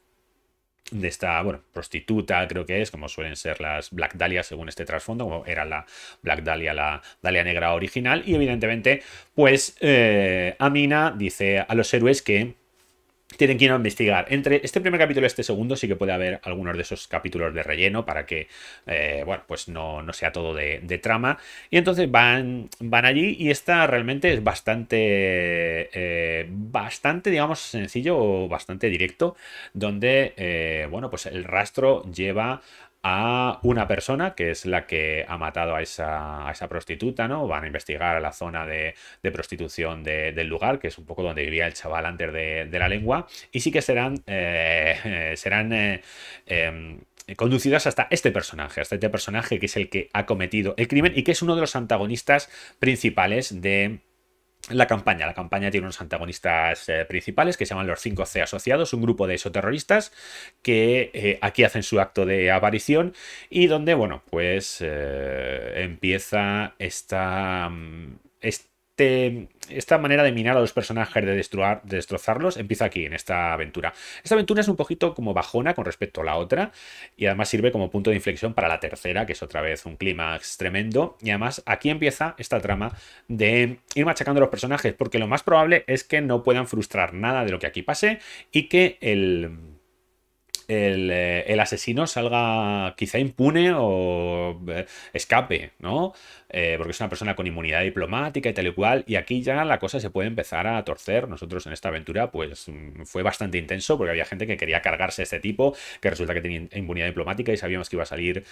de esta, bueno, prostituta, creo que es, como suelen ser las Black Dahlia según este trasfondo, como era la Black Dahlia, la Dahlia negra original. Y evidentemente, pues eh, Amina dice a los héroes que tienen que ir a investigar. Entre este primer capítulo y este segundo sí que puede haber algunos de esos capítulos de relleno para que, eh, bueno, pues no, no sea todo de, trama. Y entonces van, van allí y esta realmente es bastante, eh, bastante, digamos, sencillo o bastante directo, donde, eh, bueno, pues el rastro lleva a una persona que es la que ha matado a esa, a esa prostituta, ¿no? Van a investigar a la zona de, prostitución del lugar, que es un poco donde vivía el chaval antes de, la lengua, y sí que serán, eh, eh, serán eh, em, conducidas hasta este personaje, hasta este personaje que es el que ha cometido el crimen y que es uno de los antagonistas principales de la campaña. La campaña tiene unos antagonistas eh, principales que se llaman los 5C asociados, un grupo de exoterroristas que eh, aquí hacen su acto de aparición y donde, bueno, pues eh, empieza esta mm, esta manera de minar a los personajes, de, destrozarlos, empieza aquí, en esta aventura. Esta aventura es un poquito como bajona con respecto a la otra, y además sirve como punto de inflexión para la tercera, que es otra vez un clímax tremendo. Y además aquí empieza esta trama de ir machacando a los personajes, porque lo más probable es que no puedan frustrar nada de lo que aquí pase y que el eh, el, asesino salga quizá impune o eh, escape, ¿no? Eh, porque es una persona con inmunidad diplomática y tal y cual, y aquí ya la cosa se puede empezar a torcer. Nosotros en esta aventura, pues mm, fue bastante intenso porque había gente que quería cargarse a este tipo, que resulta que tenía inmunidad diplomática y sabíamos que iba a salir,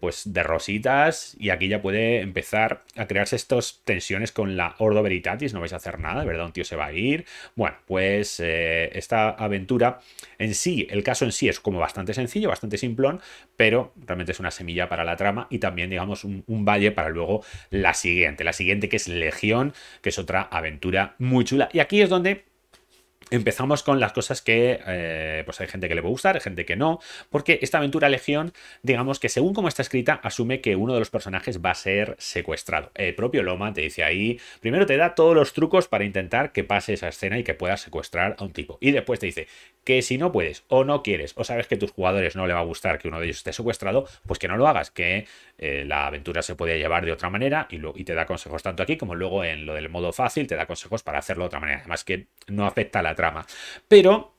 pues, de rositas, y aquí ya puede empezar a crearse estas tensiones con la Ordo Veritatis, no vais a hacer nada, ¿verdad? Un tío se va a ir. Bueno, pues esta aventura en sí, el caso sí es como bastante sencillo, bastante simplón, pero realmente es una semilla para la trama y también, digamos, un, un valle para luego la siguiente. La siguiente que es Legión, que es otra aventura muy chula. Y aquí es donde Empezamos con las cosas que eh, pues hay gente que le va a gustar, hay gente que no, porque esta aventura Legión, digamos que según como está escrita, asume que uno de los personajes va a ser secuestrado. El propio Loma te dice ahí, primero te da todos los trucos para intentar que pase esa escena y que puedas secuestrar a un tipo. Y después te dice que si no puedes o no quieres o sabes que tus jugadores no le va a gustar que uno de ellos esté secuestrado, pues que no lo hagas, que eh, la aventura se puede llevar de otra manera y, lo, y te da consejos tanto aquí como luego en lo del modo fácil, te da consejos para hacerlo de otra manera. Además que no afecta a la pero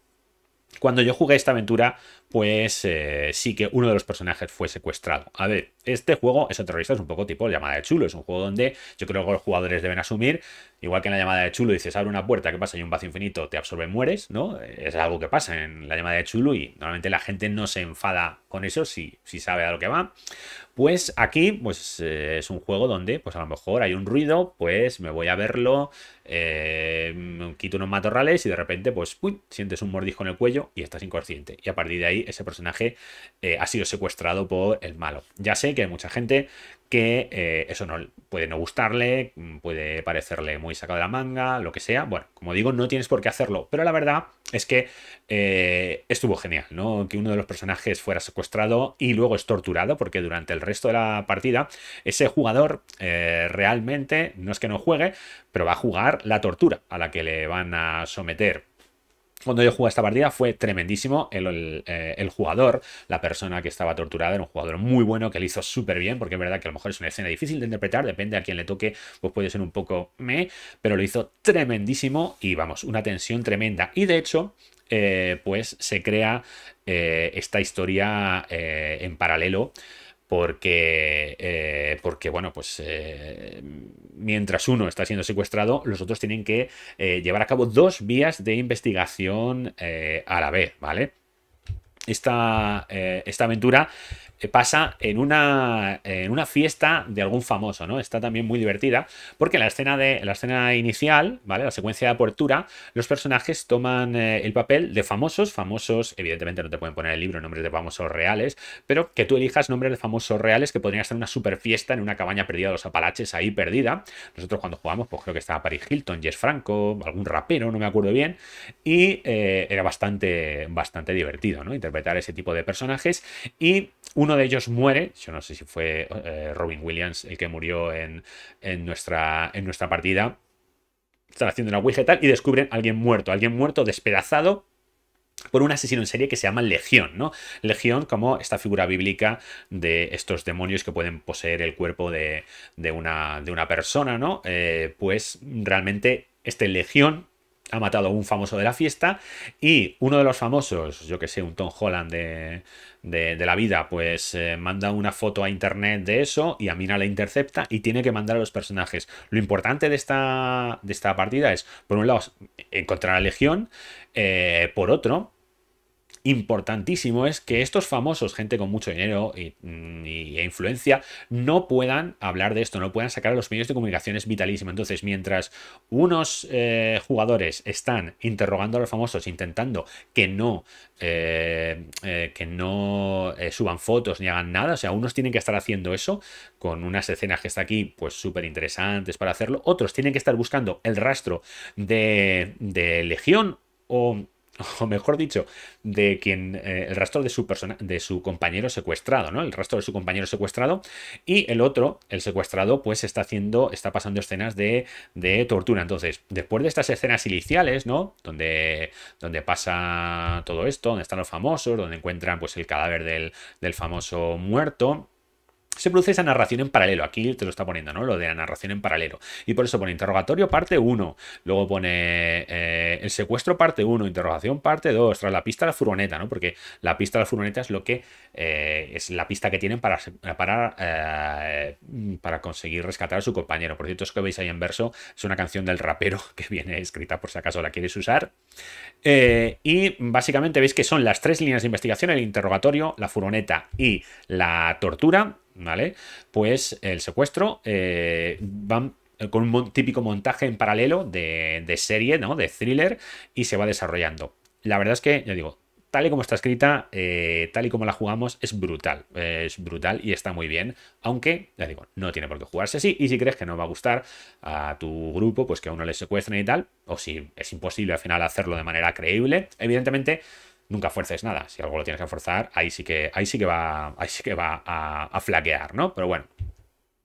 cuando yo jugué esta aventura, pues eh, sí que uno de los personajes fue secuestrado. A ver, este juego, es terrorista, es un poco tipo llamada de chulo. Es un juego donde yo creo que los jugadores deben asumir, igual que en la llamada de chulo dices, abre una puerta, que pasa? Y un vacío infinito te absorbe, mueres, ¿no? Eh, es algo que pasa en la llamada de chulo y normalmente la gente no se enfada con eso si, sabe a lo que va. Pues aquí, pues eh, es un juego donde, pues a lo mejor hay un ruido, pues me voy a verlo, eh, quito unos matorrales y de repente, pues, sientes un mordisco en el cuello y estás inconsciente. Y a partir de ahí ese personaje eh, ha sido secuestrado por el malo. Ya sé que hay mucha gente que eh, eso no, puede no gustarle, mm, puede parecerle muy sacado de la manga, lo que sea. Bueno, como digo, no tienes por qué hacerlo, pero la verdad es que eh, estuvo genial, ¿no? Que uno de los personajes fuera secuestrado y luego es torturado, porque durante el resto de la partida ese jugador realmente no es que no juegue, pero va a jugar la tortura a la que le van a someter cuando yo jugué esta partida fue tremendísimo. Eh, el, jugador, la persona que estaba torturada, era un jugador muy bueno que lo hizo súper bien, porque es verdad que a lo mejor es una escena difícil de interpretar, depende a quien le toque, pues puede ser un poco me, pero lo hizo tremendísimo y vamos, una tensión tremenda. Y de hecho, eh, pues se crea eh, esta historia en paralelo eh, porque, bueno, pues eh, mientras uno está siendo secuestrado, los otros tienen que eh, llevar a cabo dos vías de investigación a la vez, ¿vale? Esta, esta aventura eh, pasa en una, en una fiesta de algún famoso, ¿no? Está también muy divertida, porque en la escena, de, la escena inicial, ¿vale? La secuencia de apertura, los personajes toman eh, el papel de famosos, famosos, evidentemente no te pueden poner el libro nombres de famosos reales, pero que tú elijas nombres de famosos reales que podrían ser una super fiesta, en una cabaña perdida de los Apalaches, ahí perdida. Nosotros cuando jugamos, pues creo que estaba Paris Hilton, Jess Franco, algún rapero, no me acuerdo bien, y eh, era bastante, bastante divertido, ¿no? Interpretar ese tipo de personajes y uno de ellos muere, yo no sé si fue eh, Robin Williams el que murió en, nuestra, en nuestra partida, están haciendo una Ouija y tal, y descubren a alguien muerto, alguien muerto, despedazado, por un asesino en serie que se llama Legión, ¿no? Legión como esta figura bíblica de estos demonios que pueden poseer el cuerpo de, una, de una, persona, ¿no? Eh, pues realmente este Legión ha matado a un famoso de la fiesta y uno de los famosos, yo que sé, un Tom Holland de, de, la vida, pues eh, manda una foto a internet de eso y a Mina la intercepta y tiene que mandar a los personajes. Lo importante de esta, de esta partida es, por un lado, encontrar a Legión, eh, por otro, importantísimo es que estos famosos, gente con mucho dinero y, e influencia, no puedan hablar de esto, no puedan sacar a los medios de comunicación, es vitalísimo. Entonces, mientras unos eh, jugadores están interrogando a los famosos, intentando que no, eh, eh, que no suban fotos ni hagan nada, o sea, unos tienen que estar haciendo eso con unas escenas que está aquí, pues súper interesantes para hacerlo, otros tienen que estar buscando el rastro de Legión o o mejor dicho, de quien eh, el rastro de su persona, de su compañero secuestrado, ¿no? El rastro de su compañero secuestrado y el otro, el secuestrado, pues está haciendo, está pasando escenas de, de tortura. Entonces, después de estas escenas iniciales, ¿no? Donde, donde pasa todo esto, donde están los famosos, donde encuentran pues el cadáver del, del famoso muerto se produce esa narración en paralelo. Aquí te lo está poniendo, ¿no? Lo de la narración en paralelo. Y por eso pone interrogatorio parte 1. Luego pone eh, el secuestro parte 1, interrogación parte 2, tras la pista de la furgoneta, ¿no? Porque la pista de la furgoneta es lo que eh, es la pista que tienen para, para, eh, para conseguir rescatar a su compañero. Por cierto, es que veis ahí en verso, es una canción del rapero que viene escrita por si acaso la quieres usar. y básicamente veis que son las tres líneas de investigación, el interrogatorio, la furgoneta y la tortura ¿vale? Pues el secuestro va eh, van eh, con un típico montaje en paralelo de, serie, ¿no? De thriller y se va desarrollando. La verdad es que, yo digo, tal y como está escrita, eh, tal y como la jugamos, es brutal. Es brutal y está muy bien. Aunque, ya digo, no tiene por qué jugarse así. Y si crees que no va a gustar a tu grupo, pues que a uno le secuestren y tal. O si es imposible al final hacerlo de manera creíble. Evidentemente, nunca fuerces nada. Si algo lo tienes que forzar, ahí sí que, ahí sí que va, ahí sí que va a, a flaquear, ¿no? Pero bueno,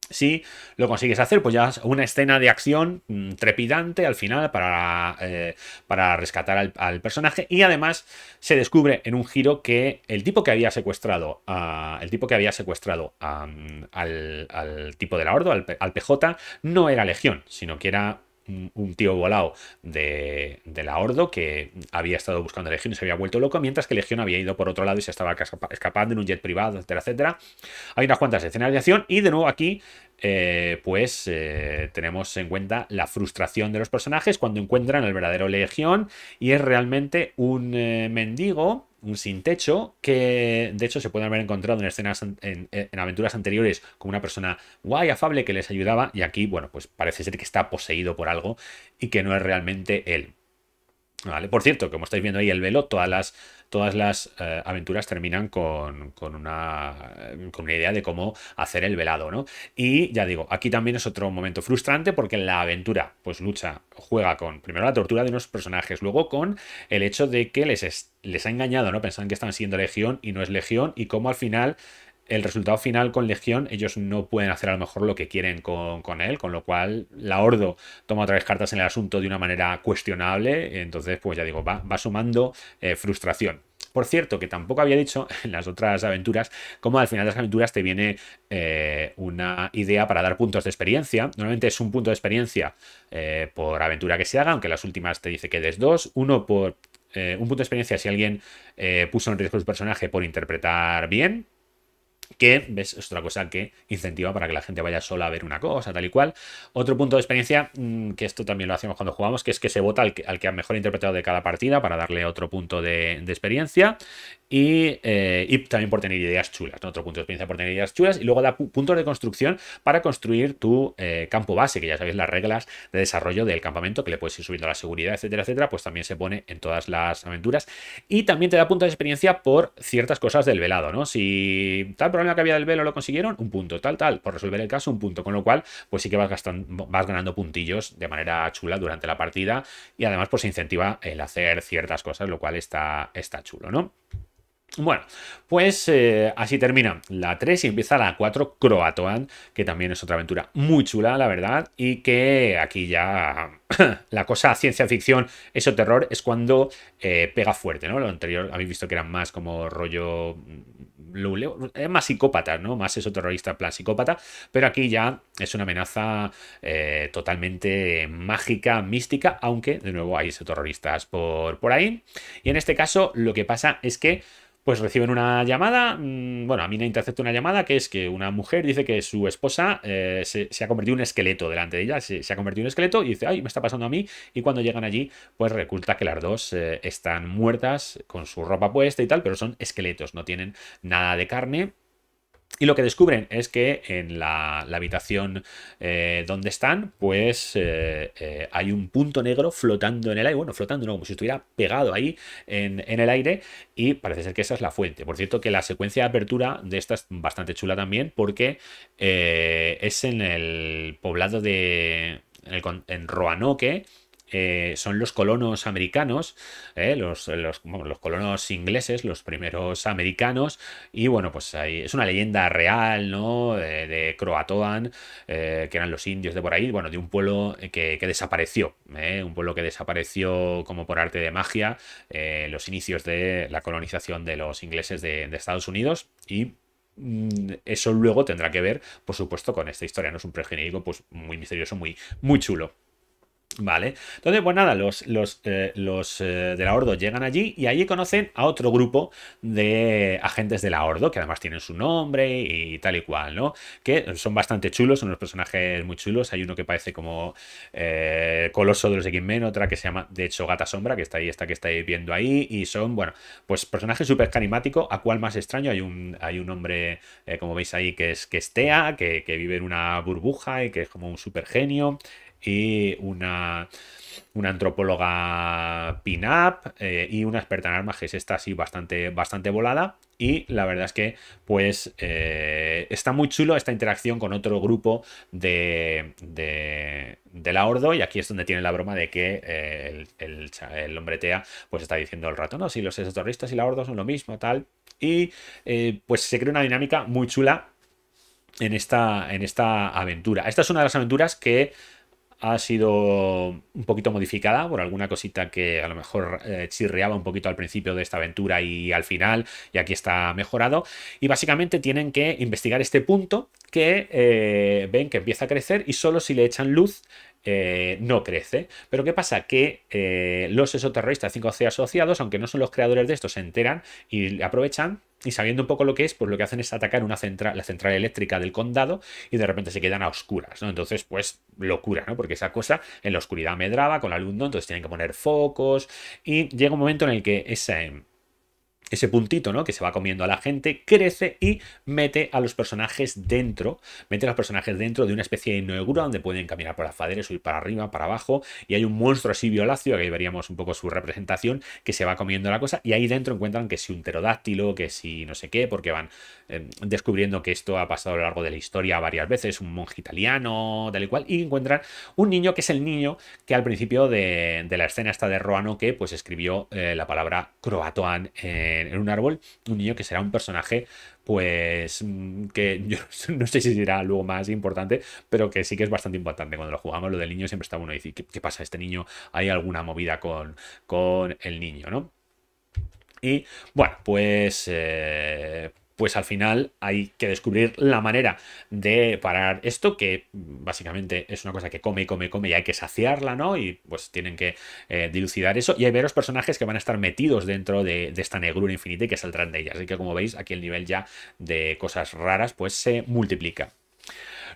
si lo consigues hacer, pues ya es una escena de acción mm, trepidante al final para, eh, para rescatar al, personaje. Y además se descubre en un giro que el tipo que había secuestrado, el tipo que había secuestrado al, tipo de la Ordo, al, al PJ, no era Legión, sino que era un tío volado de, la Hordo que había estado buscando a Legión y se había vuelto loco, mientras que Legión había ido por otro lado y se estaba escapando en un jet privado, etcétera, etcétera. Hay unas cuantas escenas de acción y de nuevo aquí eh, pues eh, tenemos en cuenta la frustración de los personajes cuando encuentran el verdadero legión y es realmente un eh, mendigo, un sin techo, que de hecho se puede haber encontrado en escenas en, aventuras anteriores como una persona guay, afable que les ayudaba y aquí, bueno, pues parece ser que está poseído por algo y que no es realmente él por cierto, como estáis viendo ahí el velo, todas las, eh, aventuras terminan con, con, una, eh, con una idea de cómo hacer el velado, ¿no? Y ya digo, aquí también es otro momento frustrante porque la aventura, pues lucha, juega con primero la tortura de unos personajes, luego con el hecho de que les, les ha engañado, ¿no? Pensaban que están siendo Legión y no es Legión y cómo al final el resultado final con Legión, ellos no pueden hacer a lo mejor lo que quieren con, él, con lo cual la Ordo toma otra vez cartas en el asunto de una manera cuestionable, entonces pues ya digo, va, sumando eh, frustración. Por cierto, que tampoco había dicho en las otras aventuras, como al final de las aventuras te viene eh, una idea para dar puntos de experiencia. Normalmente es un punto de experiencia eh, por aventura que se haga, aunque las últimas te dice que des dos, uno por... un punto de experiencia si alguien puso en riesgo su personaje por interpretar bien, que ¿ves? es otra cosa que incentiva para que la gente vaya sola a ver una cosa, tal y cual. Otro punto de experiencia, mm, que esto también lo hacemos cuando jugamos, que es que se vota al que, al que ha mejor interpretado de cada partida para darle otro punto de, experiencia. Eh, y, también por tener ideas chulas, otro punto de experiencia por tener ideas chulas. Y luego da puntos de construcción para construir tu eh, campo base, que ya sabéis las reglas de desarrollo del campamento, que le puedes ir subiendo la seguridad, etcétera, etcétera. Pues también se pone en todas las aventuras. Y también te da puntos de experiencia por ciertas cosas del velado, ¿no? Si tal problema que había del velo lo consiguieron, un punto, tal, tal, por resolver el caso, un punto, con lo cual, pues sí que vas, vas ganando puntillos de manera chula durante la partida y además pues incentiva el hacer ciertas cosas, lo cual está, está chulo, ¿no? Bueno, pues eh, así termina la 3 y empieza la 4 Croatoan, que también es otra aventura muy chula, la verdad, y que aquí ya la cosa ciencia ficción, eso terror, es cuando eh, pega fuerte, ¿no? Lo anterior habéis visto que era más como rollo mm, eh, más psicópata, ¿no? Más eso terrorista plan psicópata, pero aquí ya es una amenaza totalmente mágica, mística, aunque de nuevo hay eso terroristas por, por ahí. Y en este caso lo que pasa es que pues reciben una llamada, mm, bueno, a mí me intercepta una llamada que es que una mujer dice que su esposa eh, se, ha convertido en un esqueleto delante de ella, se, ha convertido en un esqueleto y dice, ay, me está pasando a mí, y cuando llegan allí, pues resulta que las dos eh, están muertas con su ropa puesta y tal, pero son esqueletos, no tienen nada de carne y lo que descubren es que en la, habitación eh, donde están, pues eh, eh, hay un punto negro flotando en el aire, bueno, flotando, no, como si estuviera pegado ahí en, el aire, y parece ser que esa es la fuente. Por cierto, que la secuencia de apertura de esta es bastante chula también, porque es en el poblado de. en, en Roanoke eh, son los colonos americanos, eh, los, colonos ingleses, los primeros americanos, y bueno, pues ahí es una leyenda real, ¿no? De, Croatoan, eh, que eran los indios de por ahí, bueno, de un pueblo que, desapareció, un pueblo que desapareció como por arte de magia, los inicios de la colonización de los ingleses de, Estados Unidos, y mm, eso luego tendrá que ver, por supuesto, con esta historia. No es un pregenérico, pues muy misterioso, muy, muy chulo. Vale, entonces pues nada, los, los, eh, eh, de la Ordo llegan allí y allí conocen a otro grupo de agentes de la Ordo, que además tienen su nombre y tal y cual, ¿no? Que son bastante chulos, son unos personajes muy chulos, hay uno que parece como eh, Coloso de los X-Men, otra que se llama, de hecho, Gata Sombra, que está ahí, esta que estáis viendo ahí, y son, bueno, pues personajes súper carismáticos, a cuál más extraño, hay un, hay un hombre, como veis ahí, que es, que es Tea, que, que vive en una burbuja y que es como un super genio, y una, una antropóloga pin-up eh, y una experta en armas, que es esta así bastante, bastante volada. Y la verdad es que, pues, eh, está muy chulo esta interacción con otro grupo de, de, la Ordo. Y aquí es donde tiene la broma de que eh, el, el, hombre TEA, pues, está diciendo el rato, no, si los exotorristas y la Ordo son lo mismo, tal. Y, pues, se crea una dinámica muy chula en esta, en esta aventura. Esta es una de las aventuras que ha sido un poquito modificada por alguna cosita que a lo mejor eh, chirreaba un poquito al principio de esta aventura y al final, y aquí está mejorado. Y básicamente tienen que investigar este punto que eh, ven que empieza a crecer y solo si le echan luz eh, no crece. Pero ¿qué pasa? Que los esoterroristas 5C asociados, aunque no son los creadores de esto, se enteran y aprovechan y sabiendo un poco lo que es, pues lo que hacen es atacar una central, la central eléctrica del condado y de repente se quedan a oscuras, ¿no? Entonces, pues locura, ¿no? Porque esa cosa en la oscuridad medraba con la luz, Entonces tienen que poner focos y llega un momento en el que esa... Em, ese puntito, ¿no? Que se va comiendo a la gente, crece y mete a los personajes dentro, mete a los personajes dentro de una especie de inaugura donde pueden caminar por las faderes, subir para arriba, para abajo, y hay un monstruo así violáceo, que ahí veríamos un poco su representación, que se va comiendo la cosa, y ahí dentro encuentran que si un pterodáctilo, que si no sé qué, porque van em, descubriendo que esto ha pasado a lo largo de la historia varias veces, un monje italiano, tal y cual, y encuentran un niño que es el niño que al principio de, la escena está de Roano que pues escribió eh, la palabra croatoan. Eh, en, un árbol, un niño que será un personaje pues mm, que yo no sé si será luego más importante, pero que sí que es bastante importante. Cuando lo jugamos, lo del niño siempre está bueno decir, ¿qué, pasa? ¿Este niño? ¿Hay alguna movida con, con el niño, no? Y bueno, pues... Eh, pues al final hay que descubrir la manera de parar esto, que básicamente es una cosa que come y come y come y hay que saciarla, ¿no? Y pues tienen que eh, dilucidar eso. Y hay varios personajes que van a estar metidos dentro de, de esta negrura infinita y que saldrán de ella. Así que como veis, aquí el nivel ya de cosas raras pues se multiplica.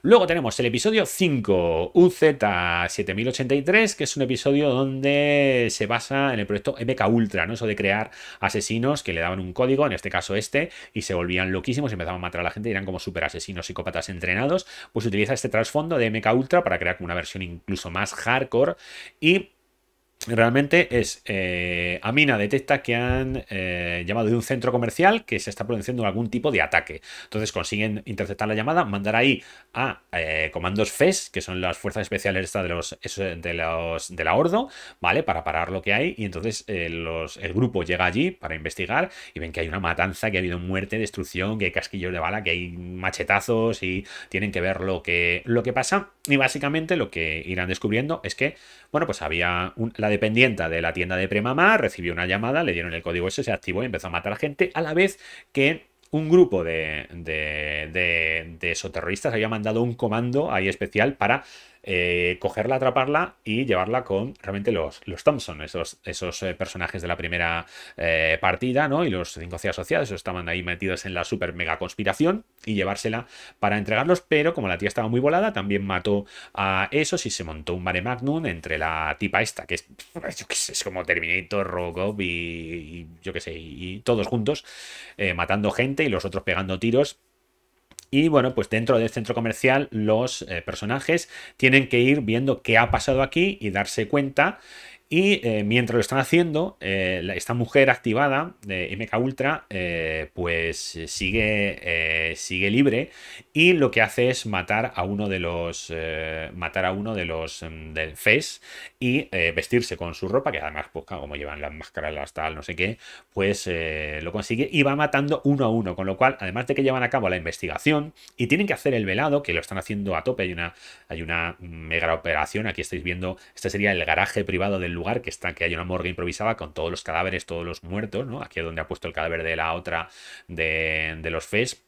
Luego tenemos el episodio 5, UZ7083, que es un episodio donde se basa en el proyecto MK Ultra, ¿no? Eso de crear asesinos que le daban un código, en este caso este, y se volvían loquísimos, y empezaban a matar a la gente y eran como super asesinos psicópatas entrenados. Pues utiliza este trasfondo de MK Ultra para crear una versión incluso más hardcore y realmente es, eh, Amina detecta que han eh, llamado de un centro comercial que se está produciendo algún tipo de ataque. Entonces consiguen interceptar la llamada, mandar ahí a eh, comandos FES, que son las fuerzas especiales esta de los, de los de la Ordo, ¿vale? Para parar lo que hay. Y entonces los, el grupo llega allí para investigar y ven que hay una matanza, que ha habido muerte, destrucción, que hay casquillos de bala, que hay machetazos y tienen que ver lo que, lo que pasa. Y básicamente lo que irán descubriendo es que, bueno, pues había un, la dependiente de la tienda de premamá recibió una llamada, le dieron el código ese se activó y empezó a matar a gente, a la vez que un grupo de, de, de, de terroristas había mandado un comando ahí especial para eh, cogerla, atraparla y llevarla con realmente los, los Thompson, esos, esos eh, personajes de la primera eh, partida, ¿no? Y los cinco C asociados, estaban ahí metidos en la super mega conspiración y llevársela para entregarlos, pero como la tía estaba muy volada, también mató a esos y se montó un mare magnum entre la tipa esta, que es, pues, es como Terminator, Robocop y, yo qué sé, y todos juntos matando gente y los otros pegando tiros y bueno, pues dentro del centro comercial los eh, personajes tienen que ir viendo qué ha pasado aquí y darse cuenta y eh, mientras lo están haciendo, eh, esta mujer activada de MK Ultra, eh, pues sigue, sigue libre y lo que hace es matar a uno de los, matar a uno de los mm, del FES y vestirse con su ropa, que además, pues como llevan las máscaras, tal, no sé qué, pues lo consigue y va matando uno a uno, con lo cual, además de que llevan a cabo la investigación y tienen que hacer el velado, que lo están haciendo a tope, hay una, hay una mega operación, aquí estáis viendo, este sería el garaje privado del lugar que está, que hay una morgue improvisada con todos los cadáveres, todos los muertos, ¿no? Aquí es donde ha puesto el cadáver de la otra de, de los FES,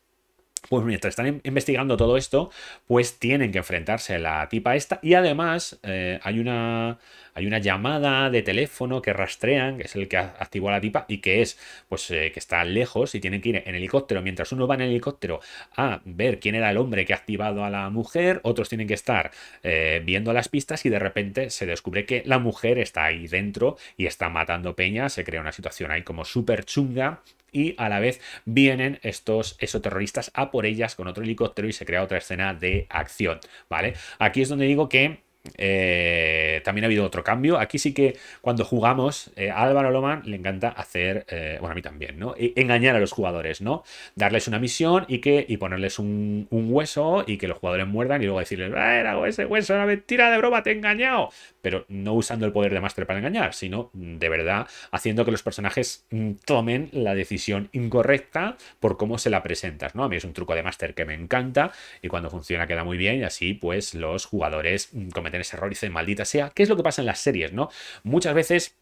pues mientras están investigando todo esto, pues tienen que enfrentarse a la tipa esta. Y además eh, hay, una, hay una llamada de teléfono que rastrean, que es el que activó a la tipa y que es, pues, eh, que está lejos y tienen que ir en helicóptero. Mientras uno va en helicóptero a ver quién era el hombre que ha activado a la mujer, otros tienen que estar eh, viendo las pistas y de repente se descubre que la mujer está ahí dentro y está matando peña. Se crea una situación ahí como súper chunga y a la vez vienen estos esoterroristas a por ellas con otro helicóptero y se crea otra escena de acción, ¿vale? Aquí es donde digo que eh, también ha habido otro cambio. Aquí sí que cuando jugamos, eh, a Álvaro Loman le encanta hacer, eh, bueno, a mí también, ¿no? E, engañar a los jugadores, ¿no? Darles una misión y, que, y ponerles un, hueso y que los jugadores muerdan y luego decirles, ah, ese hueso, era mentira de broma, te he engañado. Pero no usando el poder de Master para engañar, sino mm, de verdad haciendo que los personajes mm, tomen la decisión incorrecta por cómo se la presentas, ¿no? A mí es un truco de Master que me encanta y cuando funciona queda muy bien y así pues los jugadores mm, comentan en ese error y dice, maldita sea, ¿qué es lo que pasa en las series, no? Muchas veces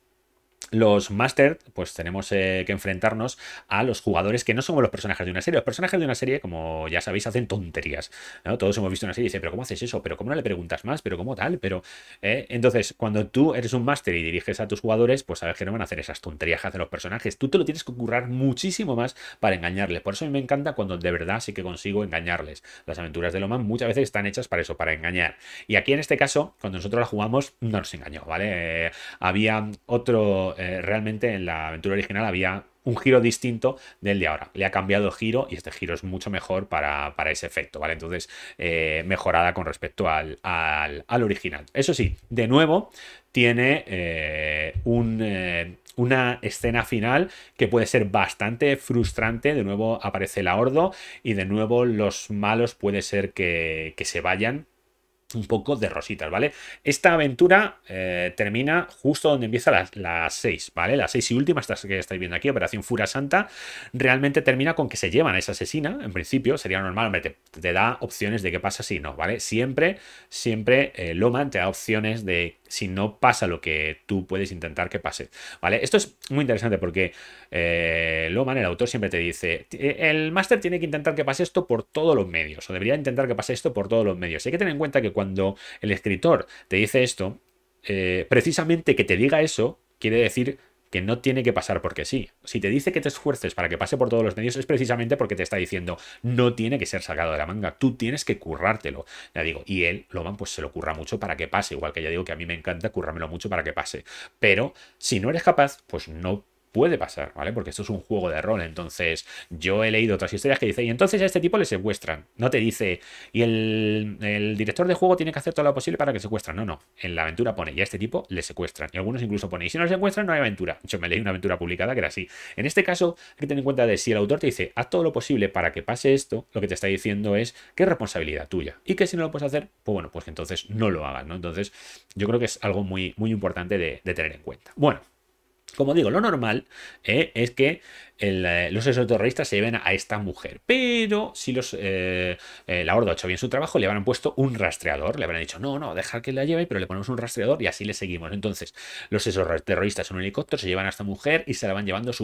los Masters, pues tenemos eh, que enfrentarnos a los jugadores que no somos los personajes de una serie. Los personajes de una serie, como ya sabéis, hacen tonterías. Todos hemos visto una serie y dicen, pero ¿cómo haces eso? ¿Pero cómo no le preguntas más? ¿Pero cómo tal? Pero eh, Entonces, cuando tú eres un máster y diriges a tus jugadores, pues sabes que no van a hacer esas tonterías que hacen los personajes. Tú te lo tienes que currar muchísimo más para engañarles. Por eso a mí me encanta cuando de verdad sí que consigo engañarles. Las aventuras de Loman muchas veces están hechas para eso, para engañar. Y aquí en este caso, cuando nosotros la jugamos, no nos engañó, ¿vale? Eh, había otro eh, realmente en la aventura original había un giro distinto del de ahora. Le ha cambiado el giro y este giro es mucho mejor para, ese efecto, ¿vale? Entonces, eh, mejorada con respecto al, original. Eso sí, de nuevo, tiene eh, una escena final que puede ser bastante frustrante. De nuevo aparece la ordo y de nuevo los malos puede ser que se vayan un poco de rositas, ¿vale? Esta aventura eh, termina justo donde empieza las, seis 6, ¿vale? Las 6 y última últimas que estáis viendo aquí, Operación Fura Santa, realmente termina con que se llevan a esa asesina, en principio, sería normal, hombre, te, da opciones de qué pasa si no, ¿vale? Siempre, siempre eh, Loman te da opciones de si no pasa lo que tú puedes intentar que pase, ¿vale? Esto es muy interesante porque eh, Loman, el autor, siempre te dice, eh, el máster tiene que intentar que pase esto por todos los medios, o debería intentar que pase esto por todos los medios. Hay que tener en cuenta que cuando el escritor te dice esto, eh, precisamente que te diga eso quiere decir que no tiene que pasar porque sí. Si te dice que te esfuerces para que pase por todos los medios es precisamente porque te está diciendo no tiene que ser sacado de la manga, tú tienes que currártelo. Ya digo, y él, Loman, pues se lo curra mucho para que pase, igual que ya digo que a mí me encanta currármelo mucho para que pase. Pero si no eres capaz, pues no Puede pasar, ¿vale? Porque esto es un juego de rol. Entonces, yo he leído otras historias que dicen y entonces a este tipo le secuestran. No te dice, y el, director de juego tiene que hacer todo lo posible para que secuestran. No, no. En la aventura pone, y a este tipo le secuestran. Y algunos incluso pone, y si no le secuestran, no hay aventura. Yo me leí una aventura publicada que era así. En este caso, hay que tener en cuenta de si el autor te dice, haz todo lo posible para que pase esto, lo que te está diciendo es qué responsabilidad tuya. Y que si no lo puedes hacer, pues bueno, pues entonces no lo hagas, ¿no? Entonces, yo creo que es algo muy, muy importante de tener en cuenta. Bueno, como digo, lo normal eh, es que los esos terroristas se lleven a, esta mujer. Pero si los, eh, eh, la Horda ha hecho bien su trabajo, le habrán puesto un rastreador. Le habrán dicho, no, no, dejar que la lleve, pero le ponemos un rastreador y así le seguimos. Entonces, los esos terroristas en un helicóptero se llevan a esta mujer y se la van llevando a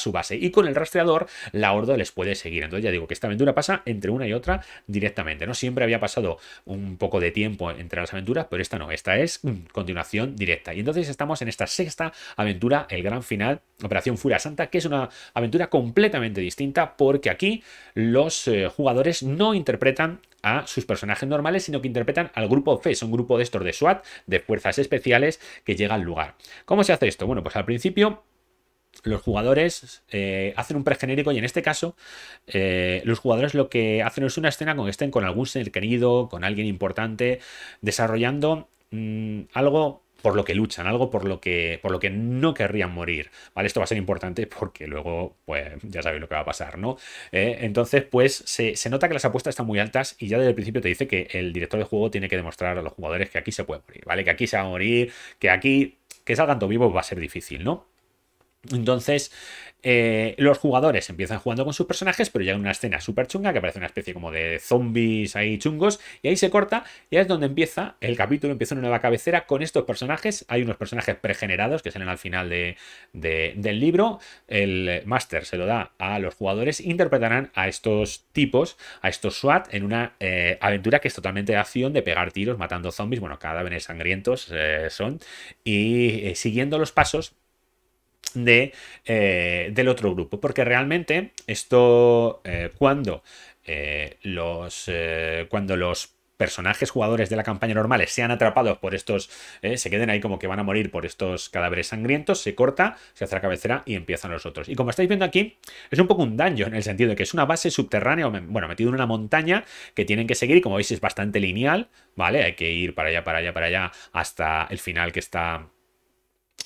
su, base. Y con el rastreador, la Horda les puede seguir. Entonces, ya digo que esta aventura pasa entre una y otra directamente. ¿no? Siempre había pasado un poco de tiempo entre las aventuras, pero esta no. Esta es mm, continuación directa. Y entonces estamos en esta sexta aventura, el gran final, Operación Furia Santa, que es una aventura completamente distinta porque aquí los eh, jugadores no interpretan a sus personajes normales, sino que interpretan al grupo FES, un grupo de estos de SWAT, de fuerzas especiales que llega al lugar. ¿Cómo se hace esto? Bueno, pues al principio los jugadores eh, hacen un pregenérico y en este caso eh, los jugadores lo que hacen es una escena con que estén con algún ser querido, con alguien importante, desarrollando mm, algo por lo que luchan, algo por lo que, por lo que no querrían morir. ¿vale? Esto va a ser importante porque luego, pues ya sabéis lo que va a pasar, ¿no? Eh, entonces, pues se, nota que las apuestas están muy altas y ya desde el principio te dice que el director de juego tiene que demostrar a los jugadores que aquí se puede morir, ¿vale? Que aquí se va a morir, que aquí, que salgan todos vivos va a ser difícil, ¿no? Entonces, eh, los jugadores empiezan jugando con sus personajes, pero en una escena súper chunga que parece una especie como de zombies ahí chungos, y ahí se corta, y es donde empieza el capítulo, empieza una nueva cabecera con estos personajes. Hay unos personajes pregenerados que salen al final del libro. El máster se lo da a los jugadores, interpretarán a estos tipos, a estos SWAT, en una eh, aventura que es totalmente de acción, de pegar tiros, matando zombies, bueno, cadáveres sangrientos eh, son, y siguiendo los pasos de, eh, del otro grupo. Porque realmente esto, eh, cuando, eh, los, cuando los personajes jugadores de la campaña normales sean atrapados por estos, se queden ahí como que van a morir por estos cadáveres sangrientos, se corta, se hace la cabecera y empiezan los otros. Y como estáis viendo aquí, es un poco un daño en el sentido de que es una base subterránea, bueno, metido en una montaña que tienen que seguir y como veis es bastante lineal, ¿vale? Hay que ir para allá, para allá, para allá hasta el final que está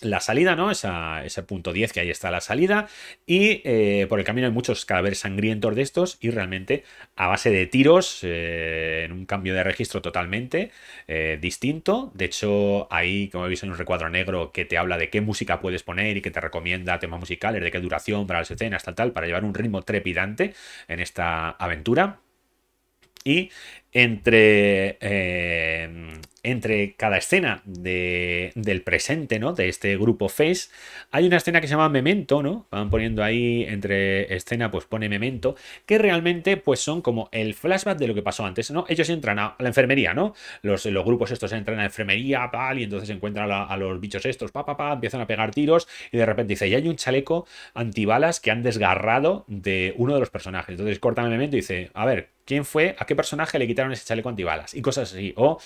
la salida, ¿no? a ese punto 10 que ahí está la salida. Y eh, por el camino hay muchos cadáveres sangrientos de estos y realmente a base de tiros, eh, en un cambio de registro totalmente eh, distinto. De hecho, ahí, como veis, en un recuadro negro que te habla de qué música puedes poner y que te recomienda temas musicales, de qué duración para las escenas, tal, tal, para llevar un ritmo trepidante en esta aventura. Y entre entre cada escena del presente, ¿no? De este grupo Face, hay una escena que se llama Memento, ¿no? Van poniendo ahí entre escena, pues pone Memento, que realmente pues son como el flashback de lo que pasó antes, ¿no? Ellos entran a la enfermería, ¿no? Los, los grupos estos entran a la enfermería, pal, y entonces encuentran a, los bichos estos, pa, pa, pa, empiezan a pegar tiros, y de repente dice, y hay un chaleco antibalas que han desgarrado de uno de los personajes. Entonces cortan el Memento y dice, a ver, ¿quién fue? ¿A qué personaje le quitaron ese chaleco antibalas? Y cosas así. O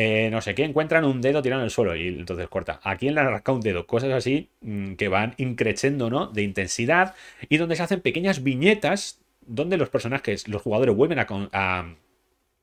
eh, no sé qué, encuentran un dedo tirado en el suelo y entonces corta. Aquí en la han un dedo? Cosas así mm, que van increciendo, ¿no? De intensidad y donde se hacen pequeñas viñetas donde los personajes, los jugadores vuelven a, a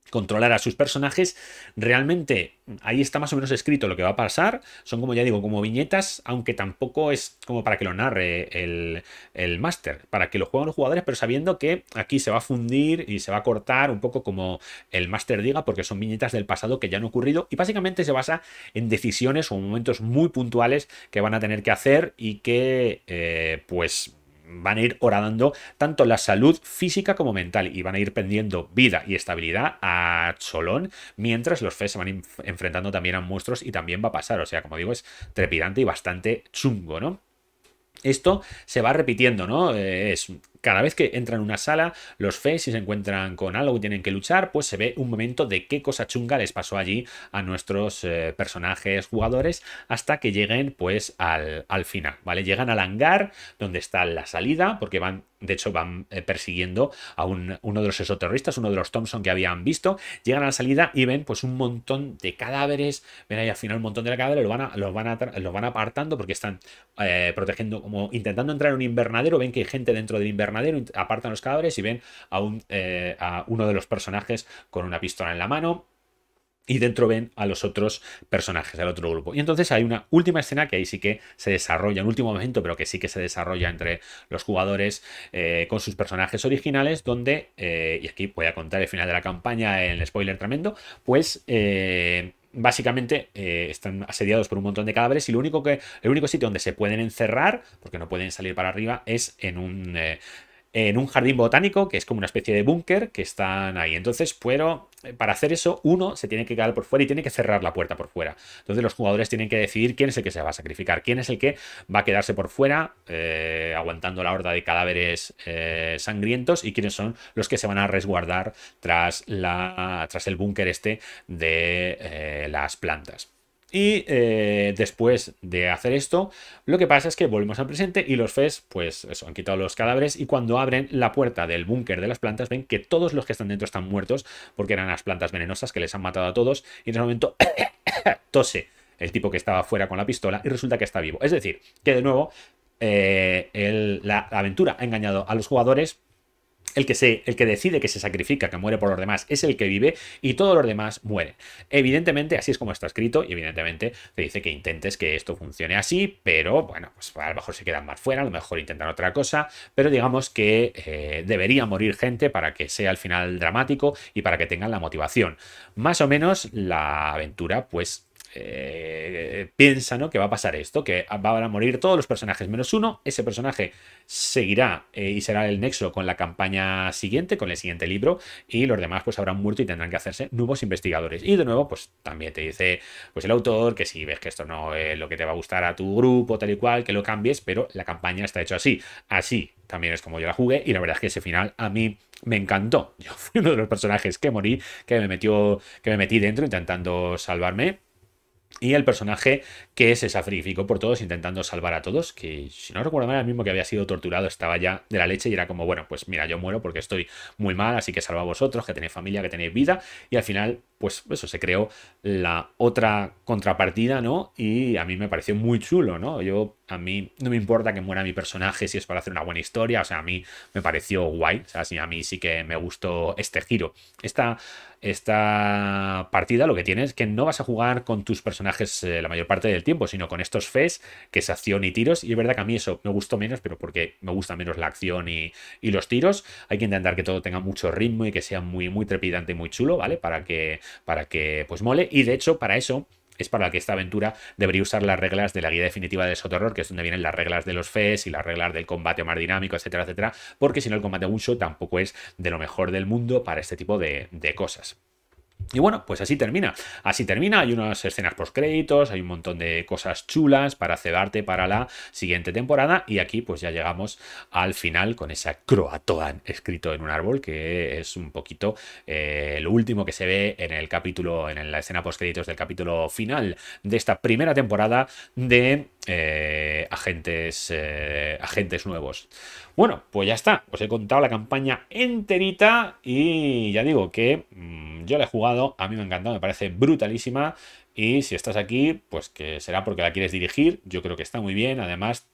controlar a sus personajes, realmente ahí está más o menos escrito lo que va a pasar, son como ya digo, como viñetas, aunque tampoco es como para que lo narre el, el máster, para que lo jueguen los jugadores, pero sabiendo que aquí se va a fundir y se va a cortar un poco como el máster diga, porque son viñetas del pasado que ya han ocurrido y básicamente se basa en decisiones o momentos muy puntuales que van a tener que hacer y que eh, pues van a ir horadando tanto la salud física como mental y van a ir pendiendo vida y estabilidad a Cholón, mientras los Fes se van enfrentando también a monstruos y también va a pasar. O sea, como digo, es trepidante y bastante chungo, ¿no? Esto se va repitiendo, ¿no? Eh, es cada vez que entran en una sala, los Fae, si se encuentran con algo y tienen que luchar, pues se ve un momento de qué cosa chunga les pasó allí a nuestros eh, personajes jugadores hasta que lleguen pues al, final, ¿vale? Llegan al hangar donde está la salida, porque van de hecho, van eh, persiguiendo a uno de los exoterroristas, uno de los Thompson que habían visto. Llegan a la salida y ven pues un montón de cadáveres. Ven ahí al final un montón de cadáveres, los van, van, van apartando porque están eh, protegiendo, como intentando entrar en un invernadero. Ven que hay gente dentro del invernadero apartan los cadáveres y ven a, eh, a uno de los personajes con una pistola en la mano y dentro ven a los otros personajes, del otro grupo. Y entonces hay una última escena que ahí sí que se desarrolla, un último momento, pero que sí que se desarrolla entre los jugadores eh, con sus personajes originales, donde, eh, y aquí voy a contar el final de la campaña en el spoiler tremendo, pues básicamente eh, están asediados por un montón de cadáveres y lo único que, el único sitio donde se pueden encerrar, porque no pueden salir para arriba, es en un... Eh, en un jardín botánico, que es como una especie de búnker, que están ahí. Entonces, pero eh, para hacer eso, uno se tiene que quedar por fuera y tiene que cerrar la puerta por fuera. Entonces, los jugadores tienen que decidir quién es el que se va a sacrificar, quién es el que va a quedarse por fuera, eh, aguantando la horda de cadáveres eh, sangrientos, y quiénes son los que se van a resguardar tras, la, tras el búnker este de las plantas. Y eh, después de hacer esto, lo que pasa es que volvemos al presente y los FES, pues eso, han quitado los cadáveres y cuando abren la puerta del búnker de las plantas, ven que todos los que están dentro están muertos porque eran las plantas venenosas que les han matado a todos y en ese momento tose el tipo que estaba fuera con la pistola y resulta que está vivo. Es decir, que de nuevo eh, la aventura ha engañado a los jugadores el que, se, el que decide que se sacrifica, que muere por los demás, es el que vive y todos los demás mueren. Evidentemente, así es como está escrito y evidentemente te dice que intentes que esto funcione así, pero bueno, pues a lo mejor se quedan más fuera, a lo mejor intentan otra cosa, pero digamos que eh, debería morir gente para que sea el final dramático y para que tengan la motivación. Más o menos la aventura pues eh, piensa ¿no? que va a pasar esto, que van a morir todos los personajes menos uno, ese personaje seguirá eh, y será el nexo con la campaña siguiente, con el siguiente libro, y los demás pues habrán muerto y tendrán que hacerse nuevos investigadores. Y de nuevo, pues también te dice pues el autor que si ves que esto no es lo que te va a gustar a tu grupo, tal y cual, que lo cambies, pero la campaña está hecho así. Así también es como yo la jugué y la verdad es que ese final a mí me encantó. Yo fui uno de los personajes que morí, que me metió, que me metí dentro intentando salvarme y el personaje que se sacrificó por todos intentando salvar a todos, que si no recuerdo mal, el mismo que había sido torturado estaba ya de la leche y era como, bueno, pues mira, yo muero porque estoy muy mal, así que salva a vosotros, que tenéis familia, que tenéis vida. Y al final, pues eso, se creó la otra contrapartida, ¿no? Y a mí me pareció muy chulo, ¿no? Yo a mí no me importa que muera mi personaje si es para hacer una buena historia. O sea, a mí me pareció guay. O sea, sí, a mí sí que me gustó este giro. Esta, esta partida lo que tienes es que no vas a jugar con tus personajes eh, la mayor parte del tiempo, sino con estos FES, que es acción y tiros. Y es verdad que a mí eso me gustó menos, pero porque me gusta menos la acción y, los tiros. Hay que intentar que todo tenga mucho ritmo y que sea muy, muy trepidante y muy chulo, ¿vale? Para que, para que pues mole. Y de hecho, para eso es para la que esta aventura debería usar las reglas de la guía definitiva de Sotorror, que es donde vienen las reglas de los FES y las reglas del combate más dinámico, etcétera, etcétera, porque si no el combate un tampoco es de lo mejor del mundo para este tipo de cosas. Y bueno, pues así termina. Así termina. Hay unas escenas post-créditos, hay un montón de cosas chulas para cebarte para la siguiente temporada. Y aquí, pues ya llegamos al final con esa croatoan escrito en un árbol, que es un poquito eh, lo último que se ve en el capítulo, en la escena post-créditos del capítulo final de esta primera temporada de eh, agentes, eh, agentes nuevos. Bueno, pues ya está. Os he contado la campaña enterita y ya digo que mm, yo la he jugado, a mí me ha encantado, me parece brutalísima. Y si estás aquí, pues que será porque la quieres dirigir. Yo creo que está muy bien. Además,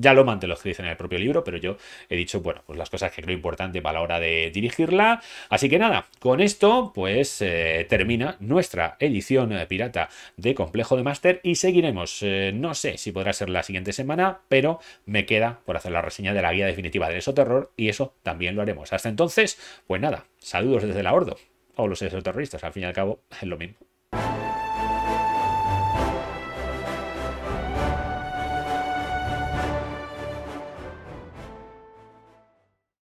ya lo los que dicen en el propio libro, pero yo he dicho, bueno, pues las cosas que creo importante para la hora de dirigirla. Así que nada, con esto pues eh, termina nuestra edición eh, pirata de Complejo de Máster y seguiremos. Eh, no sé si podrá ser la siguiente semana, pero me queda por hacer la reseña de la guía definitiva del esoterror y eso también lo haremos. Hasta entonces, pues nada, saludos desde la Ordo. O los esoterroristas, al fin y al cabo, es lo mismo.